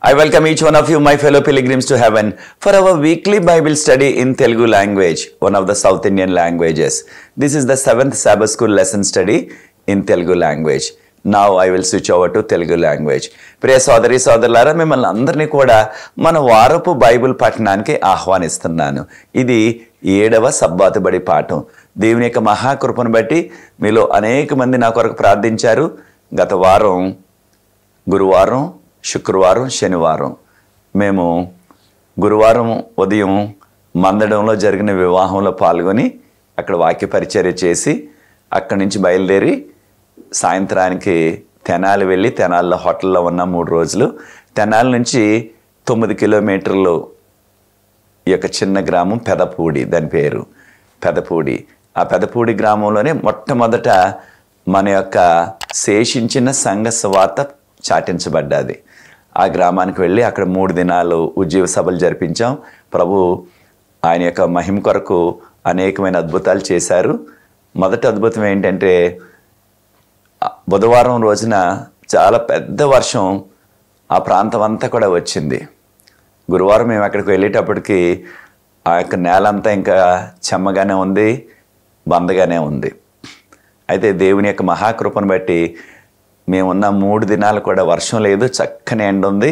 I welcome each one of you, my fellow pilgrims to heaven, for our weekly Bible study in Telugu language, one of the South Indian languages. This is the seventh Sabbath school lesson study in Telugu language. Now I will switch over to Telugu language. Priya Sodari Sodalara Mimalandarni Koda Manavarapu Bible Patnanke Ahwanistanu. Idi Yedava Sabbatabadi Patu. Divnika Maha Kurpanbati Milo Anek Mandinakor Pradincharu Gatavarum Guruvarum. శుక్రవారం శనివారం మేము గురువారం ఉదయం మందడంలో జరిగిన వివాహంలో పాల్గొని అక్కడ వాక్య పరిచర్య చేసి అక్కడి నుంచి బయలుదేరి సాయంత్రానికి తెనాలి వెళ్ళి తెనాలిలో హోటల్లో ఉన్న మూడు రోజులు తెనాలి నుంచి తొమ్మిది కిలోమీటర్లు ఈ యొక్క చిన్న గ్రామం పెదపూడి దాని పేరు పెదపూడి ఆ పెదపూడి గ్రామంలోనే మొట్టమొదట మన యొక్క శేషించిన సంఘ స్వార్త చాటించబడ్డది ఆ గ్రామానికి వెళ్ళి అక్కడ మూడు దినాలు ఉజ్జీవ సభలు జరిపించాం ప్రభు ఆయన యొక్క మహిమ కొరకు అనేకమైన అద్భుతాలు చేశారు మొదటి అద్భుతం ఏంటంటే బుధవారం రోజున చాలా పెద్ద వర్షం ఆ ప్రాంతం అంతా కూడా వచ్చింది గురువారం మేము అక్కడికి వెళ్ళేటప్పటికి ఆ యొక్క నేల అంతా ఇంకా చెమ్మగానే ఉంది బందగానే ఉంది అయితే దేవుని యొక్క మహాకృపను బట్టి మేమున్న మూడు దినాలు కూడా వర్షం లేదు చక్కని ఎండ ఉంది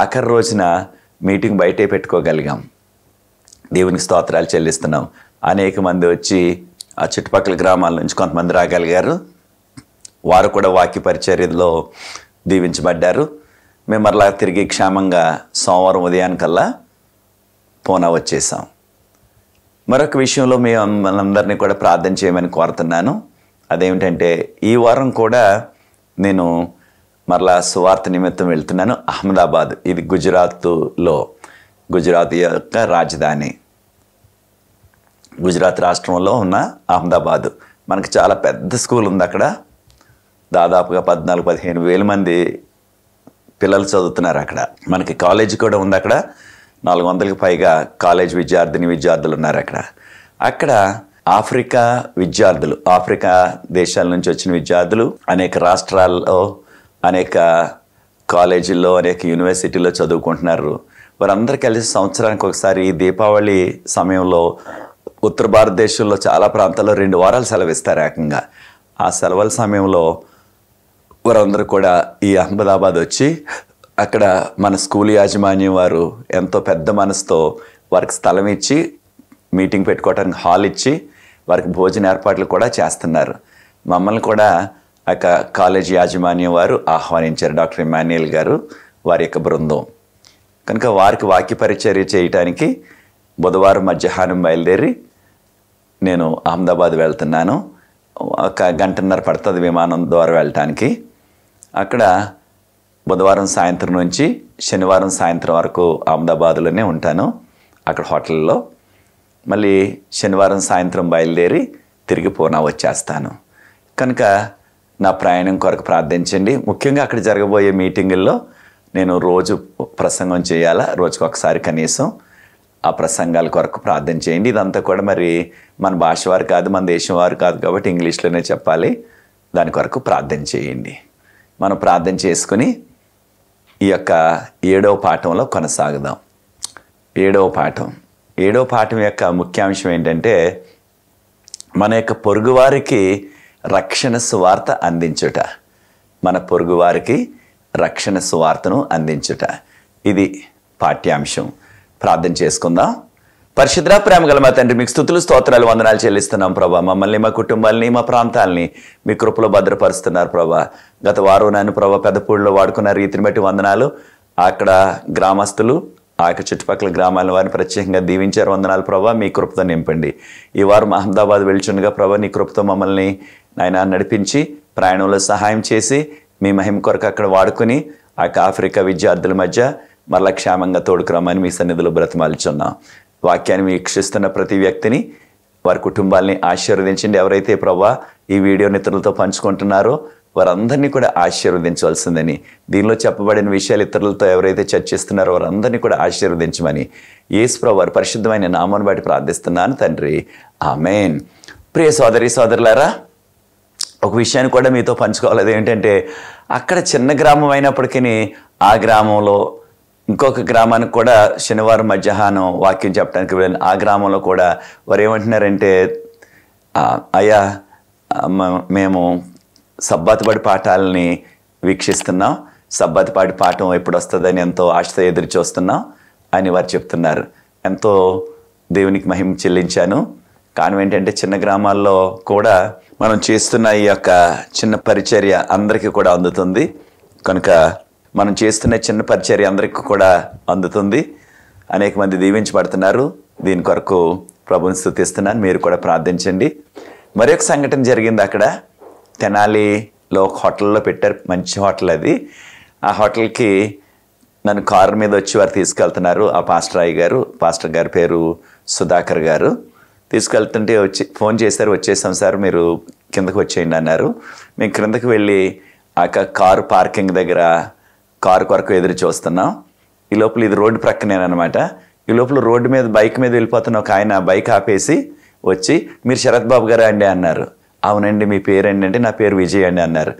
ఆఖరి రోజున మీటింగ్ బయటే పెట్టుకోగలిగాం దేవునికి స్తోత్రాలు చెల్లిస్తున్నాం అనేక మంది వచ్చి ఆ చుట్టుపక్కల గ్రామాల నుంచి కొంతమంది రాగలిగారు వారు కూడా వాక్య పరిచర్యలో దీవించబడ్డారు మేము మరలా తిరిగి క్షేమంగా సోమవారం ఉదయానికల్లా పూనా వచ్చేసాం మరొక విషయంలో మేము మనందరినీ కూడా ప్రార్థన చేయమని కోరుతున్నాను అదేమిటంటే ఈ వారం కూడా నేను మరలా సువార్త నిమిత్తం వెళ్తున్నాను అహ్మదాబాద్ ఇది గుజరాత్లో గుజరాత్ యొక్క రాజధాని గుజరాత్ రాష్ట్రంలో ఉన్న అహ్మదాబాద్ మనకు చాలా పెద్ద స్కూల్ ఉంది అక్కడ దాదాపుగా పద్నాలుగు పదిహేను వేల మంది పిల్లలు చదువుతున్నారు అక్కడ మనకి కాలేజ్ కూడా ఉంది అక్కడ నాలుగు వందలకు పైగా కాలేజ్ విద్యార్థిని విద్యార్థులు ఉన్నారు అక్కడ అక్కడ ఆఫ్రికా విద్యార్థులు ఆఫ్రికా దేశాల నుంచి వచ్చిన విద్యార్థులు అనేక రాష్ట్రాల్లో అనేక కాలేజీల్లో అనేక యూనివర్సిటీల్లో చదువుకుంటున్నారు వారందరూ కలిసి సంవత్సరానికి ఒకసారి దీపావళి సమయంలో ఉత్తర భారతదేశంలో చాలా ప్రాంతాల్లో రెండు వారాలు సెలవిస్తారు ఏకంగా ఆ సెలవుల సమయంలో వారందరూ కూడా ఈ అహ్మదాబాద్ వచ్చి అక్కడ మన స్కూల్ యాజమాన్యం వారు ఎంతో పెద్ద మనసుతో వారికి స్థలం ఇచ్చి మీటింగ్ పెట్టుకోవడానికి హాల్ ఇచ్చి వారికి భోజన ఏర్పాట్లు కూడా చేస్తున్నారు మమ్మల్ని కూడా ఒక కాలేజీ యాజమాన్యం వారు ఆహ్వానించారు డాక్టర్ ఇమాన్యుయల్ గారు వారి యొక్క బృందం కనుక వారికి వాక్య పరిచర్య చేయటానికి బుధవారం మధ్యాహ్నం బయలుదేరి నేను అహ్మదాబాద్ వెళ్తున్నాను ఒక గంటన్నర పడుతుంది విమానం ద్వారా వెళ్ళటానికి అక్కడ బుధవారం సాయంత్రం నుంచి శనివారం సాయంత్రం వరకు అహ్మదాబాద్లోనే ఉంటాను అక్కడ హోటల్లో మళ్ళీ శనివారం సాయంత్రం బయలుదేరి తిరిగి పూనా వచ్చేస్తాను కనుక నా ప్రయాణం కొరకు ప్రార్థించండి ముఖ్యంగా అక్కడ జరగబోయే మీటింగుల్లో నేను రోజు ప్రసంగం చేయాలా రోజుకు ఒకసారి కనీసం ఆ ప్రసంగాల కొరకు ప్రార్థన చేయండి ఇదంతా కూడా మరి మన భాష వారు కాదు మన దేశం వారు కాదు కాబట్టి ఇంగ్లీష్లోనే చెప్పాలి దాని కొరకు ప్రార్థన చేయండి మనం ప్రార్థన చేసుకుని ఈ యొక్క ఏడవ పాఠంలో కొనసాగుదాం ఏడవ పాఠం ఏడో పాఠం యొక్క ముఖ్యాంశం ఏంటంటే మన యొక్క పొరుగువారికి రక్షణ సువార్త అందించుట మన పొరుగువారికి రక్షణ సువార్తను అందించుట ఇది పాఠ్యాంశం ప్రార్థన చేసుకుందాం పరిశుద్ర ప్రేమ గల మా తండ్రి మీకు స్థుతులు స్తోత్రాలు వందనాలు చెల్లిస్తున్నాం ప్రభా మమ్మల్ని మా కుటుంబాలని మా ప్రాంతాలని మీ కృపలో భద్రపరుస్తున్నారు ప్రభా గత వారం నన్ను ప్రభా పెద్దపూడిలో వాడుకున్న రీతిని బట్టి వందనాలు అక్కడ గ్రామస్తులు ఆ యొక్క చుట్టుపక్కల గ్రామాల వారిని ప్రత్యేకంగా దీవించారు వందనాలు ప్రభా మీ కృపతో నింపండి ఈ వారం అహ్మదాబాద్ వెళ్చుండగా ప్రభా నీ కృపతో మమ్మల్ని నాయన నడిపించి ప్రయాణంలో సహాయం చేసి మీ మహిమ కొరకు అక్కడ వాడుకుని ఆ యొక్క ఆఫ్రికా విద్యార్థుల మధ్య మరలా క్షేమంగా తోడుకురామని మీ సన్నిధిలో బ్రతమాల్చున్నాం వాక్యాన్ని వీక్షిస్తున్న ప్రతి వ్యక్తిని వారి కుటుంబాలని ఆశీర్వదించండి ఎవరైతే ప్రభా ఈ వీడియోని ఇతరులతో పంచుకుంటున్నారో వారందరినీ కూడా ఆశీర్వదించవలసిందని దీనిలో చెప్పబడిన విషయాలు ఇతరులతో ఎవరైతే చర్చిస్తున్నారో వారందరినీ కూడా ఆశీర్వదించమని ఏసుప్ర వారు పరిశుద్ధమైన నామాన్ని బట్టి ప్రార్థిస్తున్నాను తండ్రి ఆమెన్ ప్రియ సోదరి సోదరులారా ఒక విషయాన్ని కూడా మీతో పంచుకోవాలి ఏంటంటే అక్కడ చిన్న గ్రామం అయినప్పటికీ ఆ గ్రామంలో ఇంకొక గ్రామానికి కూడా శనివారం మధ్యాహ్నం వాక్యం చెప్పడానికి వెళ్ళిన ఆ గ్రామంలో కూడా వారు ఏమంటున్నారంటే అయ్యా మేము సబ్బాతిపాడి పాఠాలని వీక్షిస్తున్నాం సబ్బాతిపాడి పాఠం ఎప్పుడు వస్తుందని ఎంతో ఆశతో ఎదురు చూస్తున్నాం అని వారు చెప్తున్నారు ఎంతో దేవునికి మహిమ చెల్లించాను కానీ ఏంటంటే చిన్న గ్రామాల్లో కూడా మనం చేస్తున్న ఈ యొక్క చిన్న పరిచర్య అందరికీ కూడా అందుతుంది కనుక మనం చేస్తున్న చిన్న పరిచర్య అందరికీ కూడా అందుతుంది అనేక మంది దీవించబడుతున్నారు దీని కొరకు ప్రభుని స్థుతిస్తున్నాను మీరు కూడా ప్రార్థించండి మరొక సంఘటన జరిగింది అక్కడ తెనాలిలో ఒక హోటల్లో పెట్టారు మంచి హోటల్ అది ఆ హోటల్కి నన్ను కారు మీద వచ్చి వారు తీసుకెళ్తున్నారు ఆ పాస్టర్ అయ్య గారు పాస్టర్ గారి పేరు సుధాకర్ గారు తీసుకెళ్తుంటే వచ్చి ఫోన్ చేశారు వచ్చేసాం సార్ మీరు కిందకు వచ్చేయండి అన్నారు మేము క్రిందకు వెళ్ళి ఆ కారు పార్కింగ్ దగ్గర కారు కొరకు ఎదురు చూస్తున్నాం ఈ లోపల ఇది రోడ్డు ప్రక్కనేనమాట ఈ లోపల రోడ్డు మీద బైక్ మీద వెళ్ళిపోతున్న ఒక ఆయన బైక్ ఆపేసి వచ్చి మీరు శరత్ బాబు గారు అండి అన్నారు అవునండి మీ పేరు ఏంటంటే నా పేరు విజయ్ అండి అన్నారు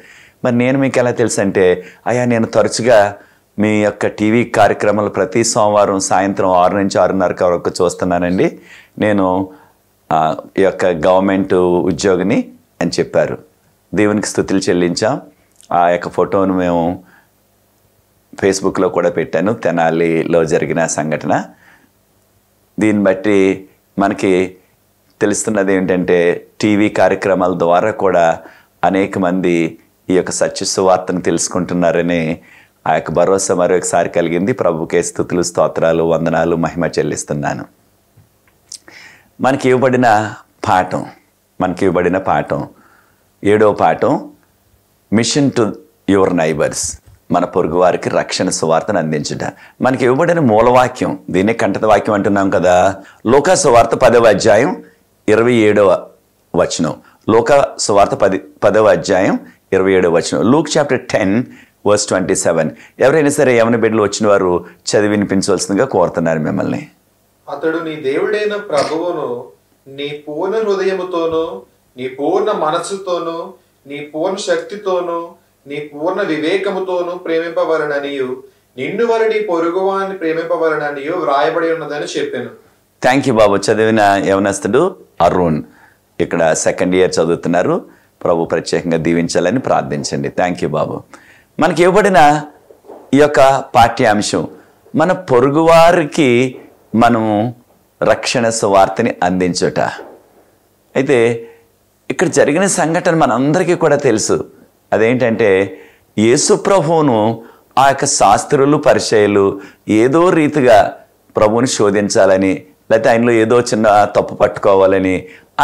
మరి నేను మీకు ఎలా తెలుసు అంటే అయ్యా నేను తరచుగా మీ యొక్క టీవీ కార్యక్రమాలు ప్రతి సోమవారం సాయంత్రం ఆరు నుంచి ఆరున్నరకు వరకు చూస్తున్నానండి నేను ఈ యొక్క గవర్నమెంట్ ఉద్యోగిని అని చెప్పారు దేవునికి స్థుతులు చెల్లించాం ఆ యొక్క ఫోటోను మేము ఫేస్బుక్లో కూడా పెట్టాను తెనాలిలో జరిగిన సంఘటన దీన్ని బట్టి మనకి తెలుస్తున్నది ఏంటంటే టీవీ కార్యక్రమాల ద్వారా కూడా అనేక మంది ఈ యొక్క సత్య సువార్తను తెలుసుకుంటున్నారని ఆ యొక్క భరోసా మరొకసారి కలిగింది ప్రభుకే స్థుతులు స్తోత్రాలు వందనాలు మహిమ చెల్లిస్తున్నాను మనకి ఇవ్వబడిన పాఠం మనకి ఇవ్వబడిన పాఠం ఏడో పాఠం మిషన్ టు యువర్ నైబర్స్ మన పొరుగు వారికి రక్షణ సువార్తను అందించట మనకి ఇవ్వబడిన మూలవాక్యం దీన్ని కంటత వాక్యం అంటున్నాం కదా లోకా సువార్త పదవ అధ్యాయం ఇరవై ఏడవ వచనం లోక సువార్త పది పదవ అధ్యాయం ఇరవై ఏడవ వచనం Luke chapter ten verse twenty seven ఎవరైనా సరే యవన బిడ్డలు వచ్చిన వారు చదివి వినిపించవలసిందిగా కోరుతున్నారు మిమ్మల్ని అతడు నీ దేవుడైన ప్రభువును నీ పూర్ణ హృదయముతోనూ నీ పూర్ణ మనస్సుతోనూ నీ పూర్ణ శక్తితోనూ నీ పూర్ణ వివేకముతోనూ ప్రేమింపవలననియు నిన్ను వలడి పొరుగువాన్ని ప్రేమింపవలననియు వ్రాయబడి ఉన్నదని చెప్పాను థ్యాంక్ యూ బాబు చదివిన యవనస్తుడు అరుణ్ ఇక్కడ సెకండ్ ఇయర్ చదువుతున్నారు ప్రభు ప్రత్యేకంగా దీవించాలని ప్రార్థించండి థ్యాంక్ యూ బాబు మనకి ఇవ్వబడిన ఈ యొక్క పాఠ్యాంశం మన పొరుగువారికి మనము రక్షణ సువార్తని అందించుట అయితే ఇక్కడ జరిగిన సంఘటన మనందరికీ కూడా తెలుసు అదేంటంటే ప్రభువును ఆ యొక్క శాస్త్రులు పరిచయలు ఏదో రీతిగా ప్రభువుని శోధించాలని లేకపోతే ఆయనలో ఏదో చిన్న తప్పు పట్టుకోవాలని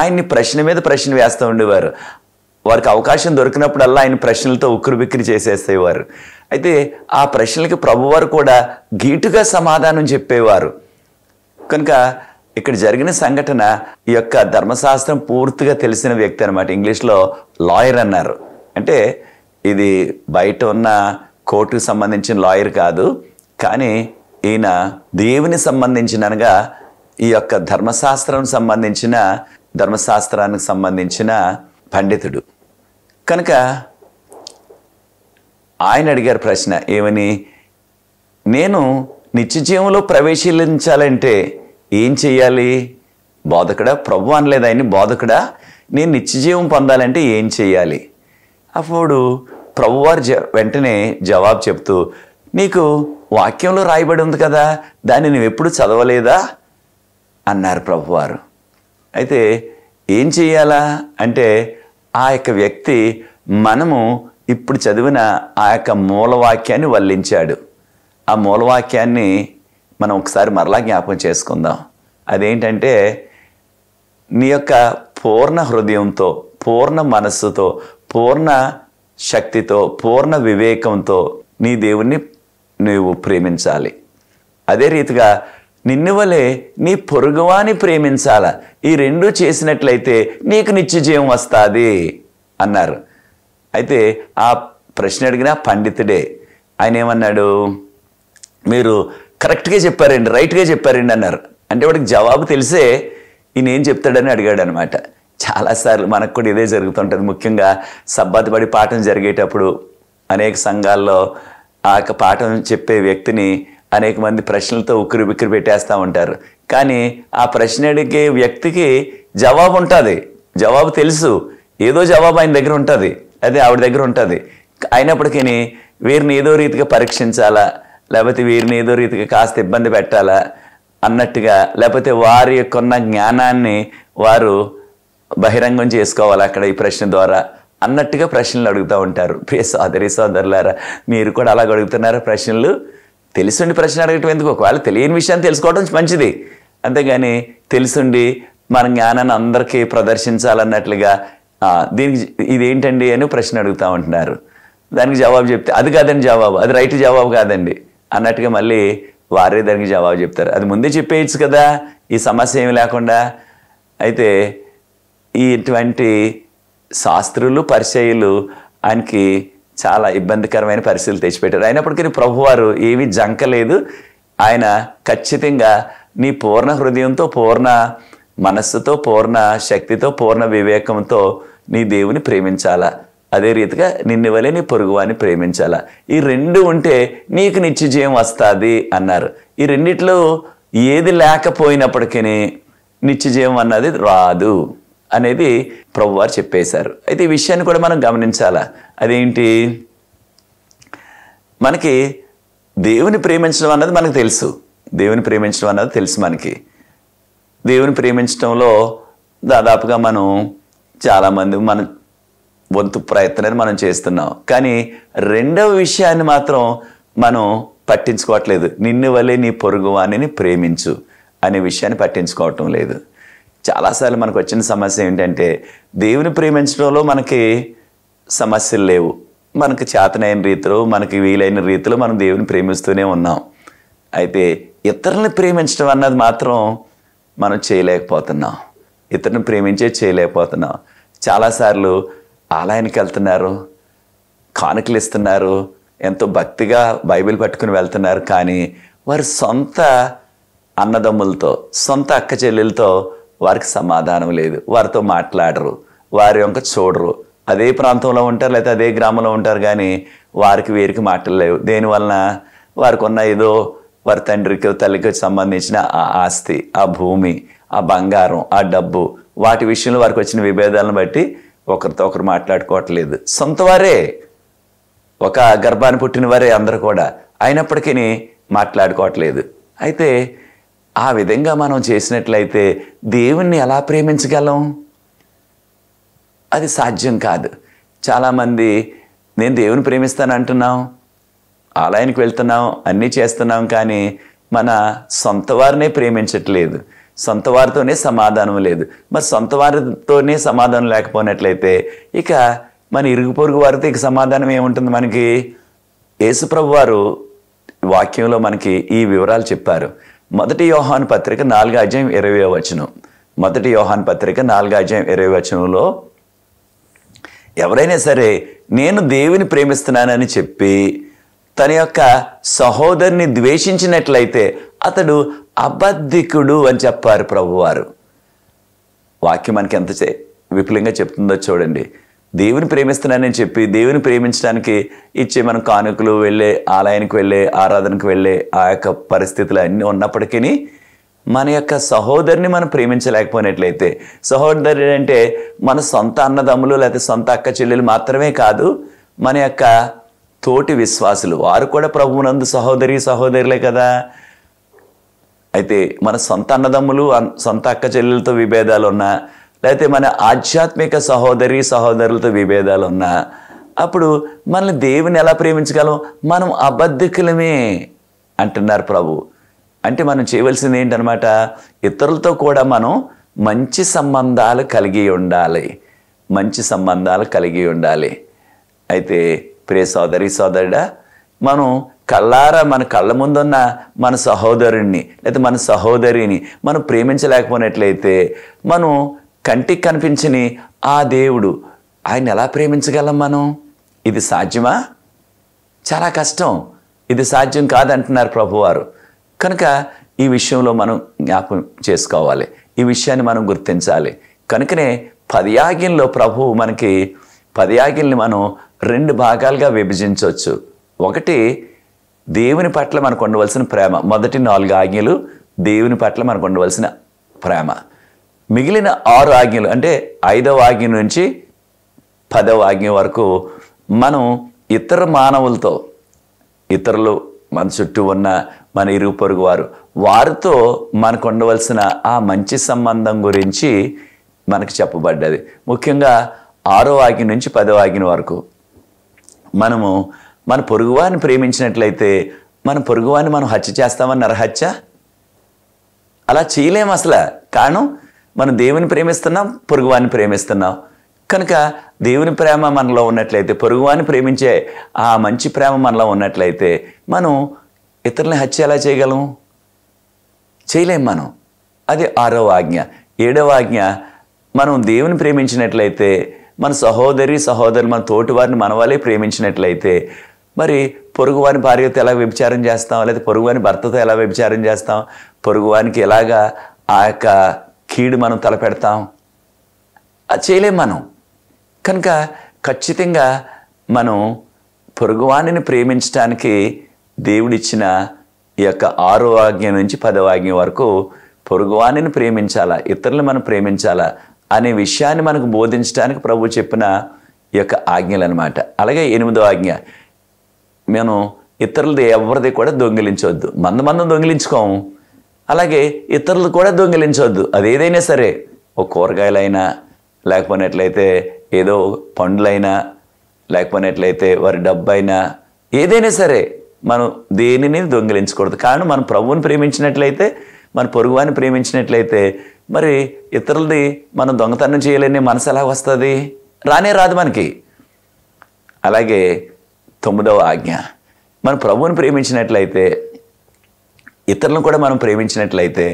ఆయన్ని ప్రశ్న మీద ప్రశ్న వేస్తూ ఉండేవారు వారికి అవకాశం దొరికినప్పుడల్లా ఆయన ప్రశ్నలతో బిక్కిరి చేసేసేవారు అయితే ఆ ప్రశ్నలకి ప్రభువారు కూడా గీటుగా సమాధానం చెప్పేవారు కనుక ఇక్కడ జరిగిన సంఘటన ఈ యొక్క ధర్మశాస్త్రం పూర్తిగా తెలిసిన వ్యక్తి అనమాట ఇంగ్లీష్లో లాయర్ అన్నారు అంటే ఇది బయట ఉన్న కోర్టుకు సంబంధించిన లాయర్ కాదు కానీ ఈయన దేవుని అనగా ఈ యొక్క ధర్మశాస్త్రం సంబంధించిన ధర్మశాస్త్రానికి సంబంధించిన పండితుడు కనుక ఆయన అడిగారు ప్రశ్న ఏమని నేను జీవంలో ప్రవేశించాలంటే ఏం చేయాలి బోధకుడా ప్రభు అనలేదు ఆయన్ని బోధకుడా నేను నిత్యజీవం పొందాలంటే ఏం చేయాలి అప్పుడు ప్రభువారు వెంటనే జవాబు చెప్తూ నీకు వాక్యంలో రాయబడి ఉంది కదా దాన్ని నువ్వు ఎప్పుడు చదవలేదా అన్నారు ప్రభువారు అయితే ఏం చేయాలా అంటే ఆ యొక్క వ్యక్తి మనము ఇప్పుడు చదివిన ఆ యొక్క మూలవాక్యాన్ని వల్లించాడు ఆ మూలవాక్యాన్ని మనం ఒకసారి మరలా జ్ఞాపకం చేసుకుందాం అదేంటంటే నీ యొక్క పూర్ణ హృదయంతో పూర్ణ మనస్సుతో పూర్ణ శక్తితో పూర్ణ వివేకంతో నీ దేవుణ్ణి నువ్వు ప్రేమించాలి అదే రీతిగా నిన్నువలే నీ పొరుగువాని ప్రేమించాల ఈ రెండు చేసినట్లయితే నీకు నిత్యజీవం వస్తుంది అన్నారు అయితే ఆ ప్రశ్న అడిగిన పండితుడే ఆయన ఏమన్నాడు మీరు కరెక్ట్గా చెప్పారండి రైట్గా చెప్పారండి అన్నారు అంటే వాడికి జవాబు తెలిసే ఈయన ఏం చెప్తాడని అడిగాడు అనమాట చాలాసార్లు మనకు కూడా ఇదే జరుగుతుంటుంది ముఖ్యంగా సబ్బాతిపడి పాఠం జరిగేటప్పుడు అనేక సంఘాల్లో ఆ పాఠం చెప్పే వ్యక్తిని అనేక మంది ప్రశ్నలతో ఉక్కిరి బిక్కిరి పెట్టేస్తూ ఉంటారు కానీ ఆ ప్రశ్న అడిగే వ్యక్తికి జవాబు ఉంటుంది జవాబు తెలుసు ఏదో జవాబు ఆయన దగ్గర ఉంటుంది అది ఆవిడ దగ్గర ఉంటుంది అయినప్పటికీ వీరిని ఏదో రీతిగా పరీక్షించాలా లేకపోతే వీరిని ఏదో రీతిగా కాస్త ఇబ్బంది పెట్టాలా అన్నట్టుగా లేకపోతే వారి యొక్క ఉన్న జ్ఞానాన్ని వారు బహిరంగం చేసుకోవాలి అక్కడ ఈ ప్రశ్న ద్వారా అన్నట్టుగా ప్రశ్నలు అడుగుతూ ఉంటారు ప్రియ సోదరి సోదరులారా మీరు కూడా అలాగ అడుగుతున్నారా ప్రశ్నలు తెలుసుండి ప్రశ్న అడగటం ఎందుకు ఒకవేళ తెలియని విషయాన్ని తెలుసుకోవడం మంచిది అంతేగాని తెలుసుండి మన జ్ఞానాన్ని అందరికీ ప్రదర్శించాలన్నట్లుగా దీనికి ఇదేంటండి అని ప్రశ్న అడుగుతూ ఉంటున్నారు దానికి జవాబు చెప్తే అది కాదండి జవాబు అది రైట్ జవాబు కాదండి అన్నట్టుగా మళ్ళీ వారే దానికి జవాబు చెప్తారు అది ముందే చెప్పేయచ్చు కదా ఈ సమస్య ఏమి లేకుండా అయితే ఇటువంటి శాస్త్రులు పరిచయులు ఆయనకి చాలా ఇబ్బందికరమైన పరిస్థితులు తెచ్చిపెట్టారు అయినప్పటికీ ప్రభువారు ఏమీ జంకలేదు ఆయన ఖచ్చితంగా నీ పూర్ణ హృదయంతో పూర్ణ మనస్సుతో పూర్ణ శక్తితో పూర్ణ వివేకంతో నీ దేవుని ప్రేమించాలా అదే రీతిగా నిన్ను వలె నీ పొరుగువాని ప్రేమించాలా ఈ రెండు ఉంటే నీకు నిత్యజయం వస్తుంది అన్నారు ఈ రెండిట్లో ఏది లేకపోయినప్పటికీ నిత్యజయం అన్నది రాదు అనేది ప్రభు వారు చెప్పేశారు అయితే ఈ విషయాన్ని కూడా మనం గమనించాలా అదేంటి మనకి దేవుని ప్రేమించడం అన్నది మనకు తెలుసు దేవుని ప్రేమించడం అన్నది తెలుసు మనకి దేవుని ప్రేమించడంలో దాదాపుగా మనం చాలామంది మన వంతు ప్రయత్నాన్ని మనం చేస్తున్నాం కానీ రెండవ విషయాన్ని మాత్రం మనం పట్టించుకోవట్లేదు నిన్ను వల్లే నీ పొరుగు వాణిని ప్రేమించు అనే విషయాన్ని పట్టించుకోవటం లేదు చాలాసార్లు మనకు వచ్చిన సమస్య ఏంటంటే దేవుని ప్రేమించడంలో మనకి సమస్యలు లేవు మనకు చేతనైన రీతిలో మనకి వీలైన రీతిలో మనం దేవుని ప్రేమిస్తూనే ఉన్నాం అయితే ఇతరుని ప్రేమించడం అన్నది మాత్రం మనం చేయలేకపోతున్నాం ఇతరుని ప్రేమించే చేయలేకపోతున్నాం చాలాసార్లు ఆలయానికి వెళ్తున్నారు కానుకలు ఇస్తున్నారు ఎంతో భక్తిగా బైబిల్ పట్టుకుని వెళ్తున్నారు కానీ వారి సొంత అన్నదమ్ములతో సొంత అక్క చెల్లెలతో వారికి సమాధానం లేదు వారితో మాట్లాడరు వారి యొక్క చూడరు అదే ప్రాంతంలో ఉంటారు లేకపోతే అదే గ్రామంలో ఉంటారు కానీ వారికి వీరికి మాట్లాడలేవు దేనివలన వారికి ఉన్న ఏదో వారి తండ్రికి తల్లికి సంబంధించిన ఆ ఆస్తి ఆ భూమి ఆ బంగారం ఆ డబ్బు వాటి విషయంలో వారికి వచ్చిన విభేదాలను బట్టి ఒకరితో ఒకరు మాట్లాడుకోవట్లేదు సొంత వారే ఒక గర్భాన్ని పుట్టిన వారే అందరూ కూడా అయినప్పటికీ మాట్లాడుకోవట్లేదు అయితే ఆ విధంగా మనం చేసినట్లయితే దేవుణ్ణి ఎలా ప్రేమించగలం అది సాధ్యం కాదు చాలామంది నేను దేవుని ప్రేమిస్తాను అంటున్నాం ఆలయానికి వెళ్తున్నాం అన్నీ చేస్తున్నాం కానీ మన సొంత వారినే ప్రేమించట్లేదు సొంత వారితోనే సమాధానం లేదు మరి సొంత వారితోనే సమాధానం లేకపోయినట్లయితే ఇక మన ఇరుగు పొరుగు వారితో ఇక సమాధానం ఏముంటుంది మనకి యేసుప్రభు వారు వాక్యంలో మనకి ఈ వివరాలు చెప్పారు మొదటి యోహాను పత్రిక నాలుగు అధ్యాయం ఇరవై వచనం మొదటి యోహాన్ పత్రిక నాలుగు అధ్యాయం ఇరవై వచనంలో ఎవరైనా సరే నేను దేవుని ప్రేమిస్తున్నానని చెప్పి తన యొక్క సహోదరుని ద్వేషించినట్లయితే అతడు అబద్ధికుడు అని చెప్పారు ప్రభువారు వాక్యం మనకి ఎంత విపులంగా చెప్తుందో చూడండి దేవుని ప్రేమిస్తున్నానని చెప్పి దేవుని ప్రేమించడానికి ఇచ్చే మనం కానుకలు వెళ్ళే ఆలయానికి వెళ్ళే ఆరాధనకు వెళ్ళే ఆ యొక్క పరిస్థితులు అన్నీ ఉన్నప్పటికీ మన యొక్క సహోదరిని మనం ప్రేమించలేకపోయినట్లయితే సహోదరి అంటే మన సొంత అన్నదమ్ములు లేకపోతే సొంత అక్క చెల్లెలు మాత్రమే కాదు మన యొక్క తోటి విశ్వాసులు వారు కూడా ప్రభువునందు సహోదరి సహోదరులే కదా అయితే మన సొంత అన్నదమ్ములు సొంత అక్క చెల్లెలతో విభేదాలు ఉన్నా లేకపోతే మన ఆధ్యాత్మిక సహోదరి సహోదరులతో విభేదాలు ఉన్నా అప్పుడు మనల్ని దేవుని ఎలా ప్రేమించగలం మనం అబద్ధికులమే అంటున్నారు ప్రభు అంటే మనం చేయవలసింది ఏంటనమాట ఇతరులతో కూడా మనం మంచి సంబంధాలు కలిగి ఉండాలి మంచి సంబంధాలు కలిగి ఉండాలి అయితే ప్రే సోదరి సోదరుడా మనం కళ్ళారా మన కళ్ళ ముందున్న మన సహోదరుణ్ణి లేదా మన సహోదరిని మనం ప్రేమించలేకపోయినట్లయితే మనం కంటికి కనిపించని ఆ దేవుడు ఆయన ఎలా ప్రేమించగలం మనం ఇది సాధ్యమా చాలా కష్టం ఇది సాధ్యం కాదంటున్నారు ప్రభువారు కనుక ఈ విషయంలో మనం జ్ఞాపం చేసుకోవాలి ఈ విషయాన్ని మనం గుర్తించాలి కనుకనే పదియాగిల్లో ప్రభు మనకి పదయాగిల్ని మనం రెండు భాగాలుగా విభజించవచ్చు ఒకటి దేవుని పట్ల మనకు ఉండవలసిన ప్రేమ మొదటి నాలుగు ఆజ్ఞలు దేవుని పట్ల మనకు ఉండవలసిన ప్రేమ మిగిలిన ఆరు ఆజ్ఞలు అంటే ఐదవ ఆజ్ఞ నుంచి పదవ ఆజ్ఞ వరకు మనం ఇతర మానవులతో ఇతరులు మన చుట్టూ ఉన్న మన ఇరుగు పొరుగు వారు వారితో మనకు ఉండవలసిన ఆ మంచి సంబంధం గురించి మనకు చెప్పబడ్డది ముఖ్యంగా ఆరో ఆజ్ఞ నుంచి పదో ఆజ్ఞ వరకు మనము మన పొరుగువారిని ప్రేమించినట్లయితే మన పొరుగువారిని మనం హత్య చేస్తామని నరహత్య అలా చేయలేము అసలు కారణం మనం దేవుని ప్రేమిస్తున్నాం పొరుగువాన్ని ప్రేమిస్తున్నాం కనుక దేవుని ప్రేమ మనలో ఉన్నట్లయితే పొరుగువాన్ని ప్రేమించే ఆ మంచి ప్రేమ మనలో ఉన్నట్లయితే మనం ఇతరులని హత్య ఎలా చేయగలం చేయలేం మనం అది ఆరో ఆజ్ఞ ఏడవ ఆజ్ఞ మనం దేవుని ప్రేమించినట్లయితే మన సహోదరి సహోదరు మన తోటి వారిని మన వాళ్ళే ప్రేమించినట్లయితే మరి పొరుగువాని భార్యతో ఎలా వ్యభిచారం చేస్తాం లేదా పొరుగువాని భర్తతో ఎలా వ్యభిచారం చేస్తాం పొరుగువానికి ఎలాగా ఆ యొక్క కీడు మనం తలపెడతాం అది చేయలేం మనం కనుక ఖచ్చితంగా మనం పొరుగువాణిని ప్రేమించడానికి దేవుడిచ్చిన ఈ యొక్క ఆరో ఆజ్ఞ నుంచి పదో ఆజ్ఞ వరకు పొరుగువాణిని ప్రేమించాలా ఇతరులను మనం ప్రేమించాలా అనే విషయాన్ని మనకు బోధించడానికి ప్రభు చెప్పిన ఈ యొక్క ఆజ్ఞలు అనమాట అలాగే ఎనిమిదో ఆజ్ఞ మేము ఇతరులది ఎవరిది కూడా దొంగిలించవద్దు మంద మందం దొంగిలించుకోము అలాగే ఇతరులు కూడా దొంగిలించవద్దు అది ఏదైనా సరే ఓ కూరగాయలైనా లేకపోయినట్లయితే ఏదో పండ్లైనా లేకపోయినట్లయితే వారి డబ్బైనా ఏదైనా సరే మనం దేనిని దొంగిలించకూడదు కానీ మనం ప్రభువుని ప్రేమించినట్లయితే మన పొరుగువాన్ని ప్రేమించినట్లయితే మరి ఇతరులది మనం దొంగతనం చేయలేని మనసు ఎలా వస్తుంది రానే రాదు మనకి అలాగే తొమ్మిదవ ఆజ్ఞ మన ప్రభువుని ప్రేమించినట్లయితే ఇతరులను కూడా మనం ప్రేమించినట్లయితే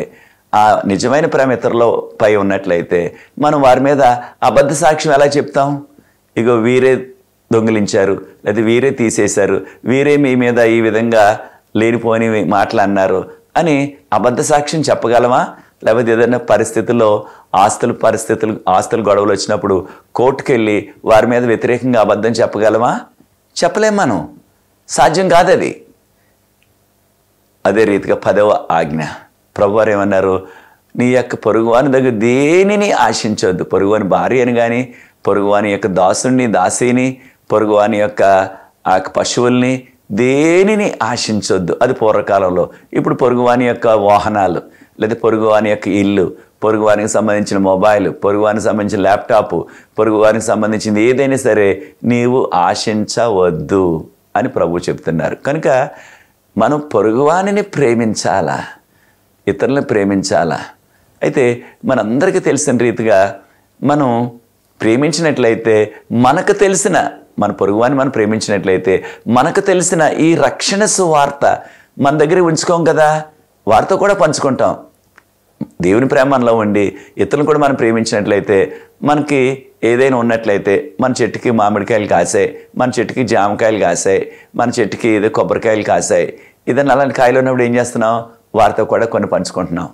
ఆ నిజమైన ప్రేమ ఇతరులో పై ఉన్నట్లయితే మనం వారి మీద అబద్ధ సాక్ష్యం ఎలా చెప్తాం ఇగో వీరే దొంగిలించారు లేదా వీరే తీసేశారు వీరే మీ మీద ఈ విధంగా లేనిపోని మాటలు అన్నారు అని అబద్ధ సాక్ష్యం చెప్పగలమా లేకపోతే ఏదైనా పరిస్థితుల్లో ఆస్తుల పరిస్థితులు ఆస్తుల గొడవలు వచ్చినప్పుడు కోర్టుకు వెళ్ళి వారి మీద వ్యతిరేకంగా అబద్ధం చెప్పగలమా చెప్పలేం మనం సాధ్యం కాదది అదే రీతిగా పదవ ఆజ్ఞ ప్రభువారు ఏమన్నారు నీ యొక్క పొరుగువాని దగ్గర దేనిని ఆశించవద్దు పొరుగువాని భార్యను కానీ పొరుగువాని యొక్క దాసుని దాసిని పొరుగువాని యొక్క ఆ యొక్క పశువుల్ని దేనిని ఆశించొద్దు అది పూర్వకాలంలో ఇప్పుడు పొరుగువాని యొక్క వాహనాలు లేదా పొరుగువాని యొక్క ఇల్లు పొరుగువానికి సంబంధించిన మొబైల్ పొరుగువానికి సంబంధించిన ల్యాప్టాప్ పొరుగువానికి సంబంధించింది ఏదైనా సరే నీవు ఆశించవద్దు అని ప్రభు చెప్తున్నారు కనుక మనం పొరుగువాణిని ప్రేమించాలా ఇతరులను ప్రేమించాలా అయితే మనందరికీ తెలిసిన రీతిగా మనం ప్రేమించినట్లయితే మనకు తెలిసిన మన పొరుగువాని మనం ప్రేమించినట్లయితే మనకు తెలిసిన ఈ రక్షణ సువార్త మన దగ్గర ఉంచుకోం కదా వారితో కూడా పంచుకుంటాం దేవుని ప్రేమ మనలో ఉండి ఇతరులను కూడా మనం ప్రేమించినట్లయితే మనకి ఏదైనా ఉన్నట్లయితే మన చెట్టుకి మామిడికాయలు కాసాయి మన చెట్టుకి జామకాయలు కాసాయి మన చెట్టుకి ఏదో కొబ్బరికాయలు కాసాయి ఏదైనా అలాంటి కాయలు ఉన్నప్పుడు ఏం చేస్తున్నాం వారితో కూడా కొన్ని పంచుకుంటున్నాం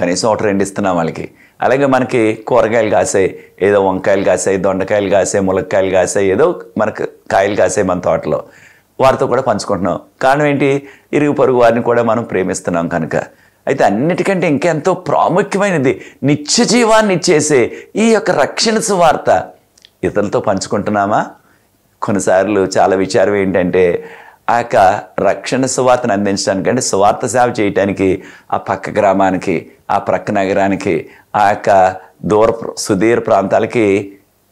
కనీసం ఒకటి రెండు ఇస్తున్నాం వాళ్ళకి అలాగే మనకి కూరగాయలు కాసాయి ఏదో వంకాయలు కాసాయి దొండకాయలు కాసాయి ములక్కాయలు కాసాయి ఏదో మనకు కాయలు కాసాయి మన తోటలో వారితో కూడా పంచుకుంటున్నాం కారణం ఏంటి ఇరుగు పొరుగు వారిని కూడా మనం ప్రేమిస్తున్నాం కనుక అయితే అన్నిటికంటే ఇంకెంతో ప్రాముఖ్యమైనది నిత్య జీవాన్ని చేసే ఈ యొక్క రక్షణ సువార్త ఇతరులతో పంచుకుంటున్నామా కొన్నిసార్లు చాలా విచారం ఏంటంటే ఆ యొక్క రక్షణ సువార్తను అందించడానికి అంటే సువార్త సేవ చేయటానికి ఆ పక్క గ్రామానికి ఆ ప్రక్క నగరానికి ఆ యొక్క దూర సుదీర ప్రాంతాలకి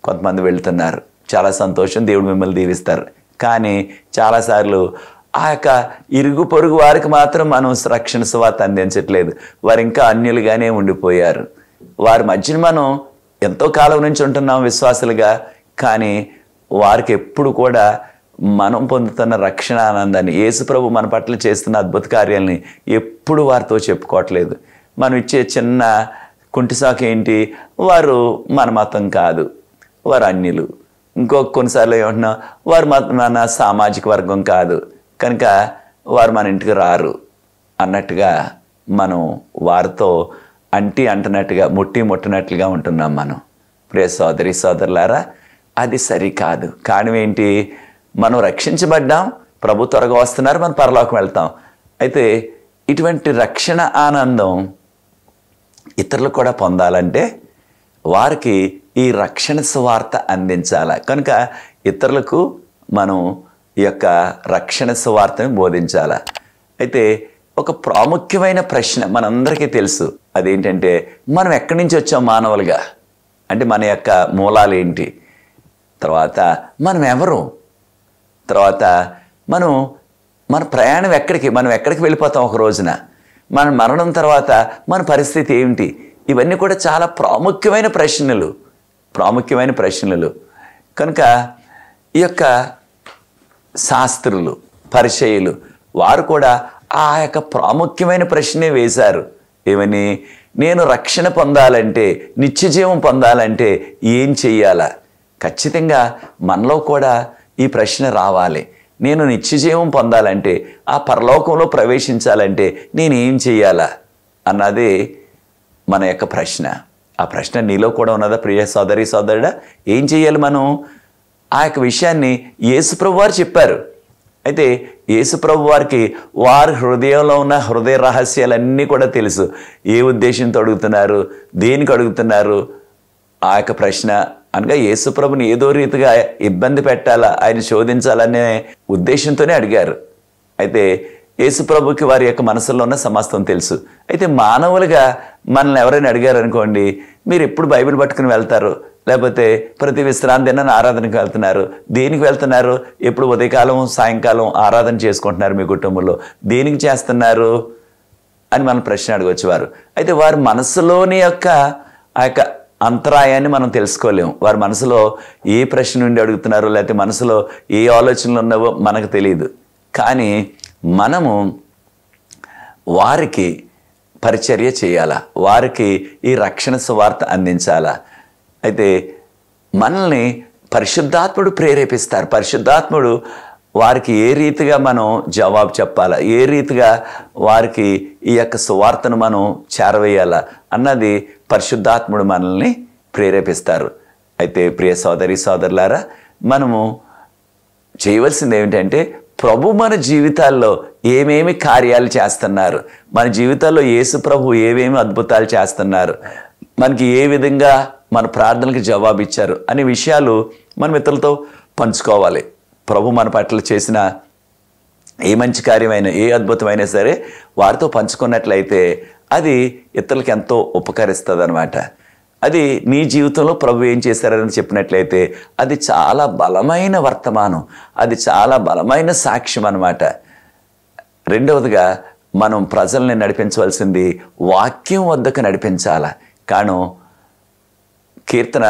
కొంతమంది వెళ్తున్నారు చాలా సంతోషం దేవుడు మిమ్మల్ని దీవిస్తారు కానీ చాలాసార్లు ఆ యొక్క ఇరుగు పొరుగు వారికి మాత్రం మనం రక్షణ సువాత అందించట్లేదు వారు ఇంకా అన్యులుగానే ఉండిపోయారు వారి మధ్యన మనం ఎంతో కాలం నుంచి ఉంటున్నాం విశ్వాసులుగా కానీ వారికి ఎప్పుడు కూడా మనం పొందుతున్న రక్షణ ఆనందాన్ని యేసుప్రభు మన పట్ల చేస్తున్న అద్భుత కార్యాలని ఎప్పుడు వారితో చెప్పుకోవట్లేదు మనం ఇచ్చే చిన్న కుంటిసాకు ఏంటి వారు మన మతం కాదు వారు అన్యులు ఇంకొక కొన్నిసార్లు ఏమంటున్నాం వారు మన సామాజిక వర్గం కాదు కనుక వారు మన ఇంటికి రారు అన్నట్టుగా మనం వారితో అంటి అంటనట్టుగా ముట్టి ముట్టినట్లుగా ఉంటున్నాం మనం ప్రియ సోదరి సోదరులారా అది సరికాదు కానీ ఏంటి మనం రక్షించబడ్డాం ప్రభు త్వరగా వస్తున్నారు మనం పరలోకం వెళ్తాం అయితే ఇటువంటి రక్షణ ఆనందం ఇతరులు కూడా పొందాలంటే వారికి ఈ రక్షణ స్వార్త అందించాలి కనుక ఇతరులకు మనం ఈ యొక్క రక్షణ సువార్తను బోధించాల అయితే ఒక ప్రాముఖ్యమైన ప్రశ్న మనందరికీ తెలుసు అదేంటంటే మనం ఎక్కడి నుంచి వచ్చాం మానవులుగా అంటే మన యొక్క మూలాలు ఏంటి తర్వాత మనం ఎవరు తర్వాత మనం మన ప్రయాణం ఎక్కడికి మనం ఎక్కడికి వెళ్ళిపోతాం ఒక రోజున మన మరణం తర్వాత మన పరిస్థితి ఏమిటి ఇవన్నీ కూడా చాలా ప్రాముఖ్యమైన ప్రశ్నలు ప్రాముఖ్యమైన ప్రశ్నలు కనుక ఈ యొక్క శాస్త్రులు పరిచయులు వారు కూడా ఆ యొక్క ప్రాముఖ్యమైన ప్రశ్నే వేశారు ఏమని నేను రక్షణ పొందాలంటే నిత్యజీవం పొందాలంటే ఏం చెయ్యాలా ఖచ్చితంగా మనలో కూడా ఈ ప్రశ్న రావాలి నేను నిత్యజీవం పొందాలంటే ఆ పరలోకంలో ప్రవేశించాలంటే నేనేం చేయాలా అన్నది మన యొక్క ప్రశ్న ఆ ప్రశ్న నీలో కూడా ఉన్నదా ప్రియ సోదరి సోదరుడా ఏం చేయాలి మనం ఆ యొక్క విషయాన్ని యేసుప్రభు వారు చెప్పారు అయితే యేసుప్రభు వారికి వారి హృదయంలో ఉన్న హృదయ రహస్యాలన్నీ కూడా తెలుసు ఏ ఉద్దేశంతో అడుగుతున్నారు దేనికి అడుగుతున్నారు ఆ యొక్క ప్రశ్న అనగా యేసుప్రభుని ఏదో రీతిగా ఇబ్బంది పెట్టాలా ఆయన శోధించాలనే ఉద్దేశంతోనే అడిగారు అయితే యేసుప్రభుకి వారి యొక్క మనసులో ఉన్న సమస్తం తెలుసు అయితే మానవులుగా మనల్ని ఎవరైనా అడిగారు అనుకోండి మీరు ఎప్పుడు బైబిల్ పట్టుకుని వెళ్తారు లేకపోతే ప్రతి విశ్రాంతి ఆరాధనకు వెళ్తున్నారు దేనికి వెళ్తున్నారు ఎప్పుడు ఉదయకాలం సాయంకాలం ఆరాధన చేసుకుంటున్నారు మీ కుటుంబంలో దేనికి చేస్తున్నారు అని మనం ప్రశ్న అడగవచ్చు వారు అయితే వారి మనసులోని యొక్క ఆ యొక్క అంతరాయాన్ని మనం తెలుసుకోలేము వారి మనసులో ఏ ప్రశ్న నుండి అడుగుతున్నారో లేకపోతే మనసులో ఏ ఆలోచనలు ఉన్నావో మనకు తెలియదు కానీ మనము వారికి పరిచర్య చేయాలా వారికి ఈ రక్షణ సువార్త అందించాలా అయితే మనల్ని పరిశుద్ధాత్ముడు ప్రేరేపిస్తారు పరిశుద్ధాత్ముడు వారికి ఏ రీతిగా మనం జవాబు చెప్పాలా ఏ రీతిగా వారికి ఈ యొక్క సువార్తను మనం చేరవేయాలా అన్నది పరిశుద్ధాత్ముడు మనల్ని ప్రేరేపిస్తారు అయితే ప్రియ సోదరి సోదరులారా మనము చేయవలసింది ఏమిటంటే ప్రభు మన జీవితాల్లో ఏమేమి కార్యాలు చేస్తున్నారు మన జీవితాల్లో యేసు ప్రభు ఏమేమి అద్భుతాలు చేస్తున్నారు మనకి ఏ విధంగా మన ప్రార్థనకి జవాబు ఇచ్చారు అనే విషయాలు మనం ఇతరులతో పంచుకోవాలి ప్రభు మన పట్ల చేసిన ఏ మంచి కార్యమైనా ఏ అద్భుతమైనా సరే వారితో పంచుకున్నట్లయితే అది ఇతరులకు ఎంతో ఉపకరిస్తుంది అనమాట అది నీ జీవితంలో ప్రభు ఏం చేశారని చెప్పినట్లయితే అది చాలా బలమైన వర్తమానం అది చాలా బలమైన సాక్ష్యం అనమాట రెండవదిగా మనం ప్రజల్ని నడిపించవలసింది వాక్యం వద్దకు నడిపించాల కాను కీర్తన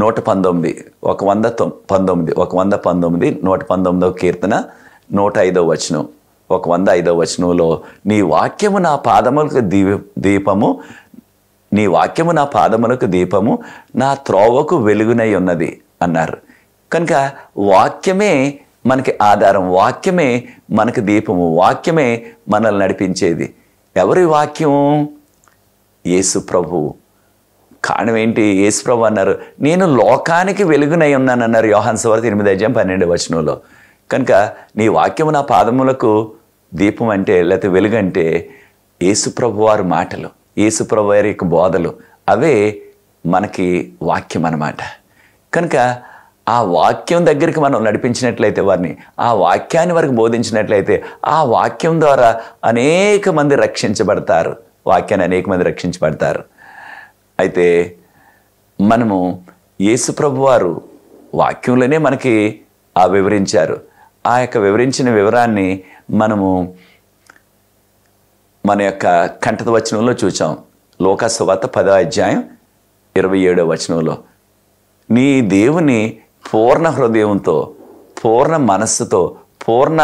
నూట పంతొమ్మిది ఒక వంద పంతొమ్మిది ఒక వంద పంతొమ్మిది నూట పంతొమ్మిదవ కీర్తన నూట ఐదవ వచనం ఒక వంద ఐదవ వచనంలో నీ వాక్యము నా పాదములకు దీప దీపము నీ వాక్యము నా పాదములకు దీపము నా త్రోవకు వెలుగునై ఉన్నది అన్నారు కనుక వాక్యమే మనకి ఆధారం వాక్యమే మనకు దీపము వాక్యమే మనల్ని నడిపించేది ఎవరి వాక్యం యేసు ప్రభువు కారణం ఏంటి యేసుప్రభు అన్నారు నేను లోకానికి వెలుగునై ఉన్నానన్నారు యోహాన్ సువార్త ఎనిమిది అధ్యాయం పన్నెండు వచనంలో కనుక నీ వాక్యము నా పాదములకు దీపం అంటే లేకపోతే వెలుగంటే యేసుప్రభు వారి మాటలు యేసుప్రభు వారి యొక్క బోధలు అవే మనకి వాక్యం అన్నమాట కనుక ఆ వాక్యం దగ్గరికి మనం నడిపించినట్లయితే వారిని ఆ వాక్యాన్ని వారికి బోధించినట్లయితే ఆ వాక్యం ద్వారా అనేక మంది రక్షించబడతారు వాక్యాన్ని అనేక మంది రక్షించబడతారు అయితే మనము యేసుప్రభు వారు వాక్యంలోనే మనకి ఆ వివరించారు ఆ యొక్క వివరించిన వివరాన్ని మనము మన యొక్క కంఠత వచనంలో చూచాం లోకాసువాత పదో అధ్యాయం ఇరవై ఏడో వచనంలో నీ దేవుని పూర్ణ హృదయంతో పూర్ణ మనస్సుతో పూర్ణ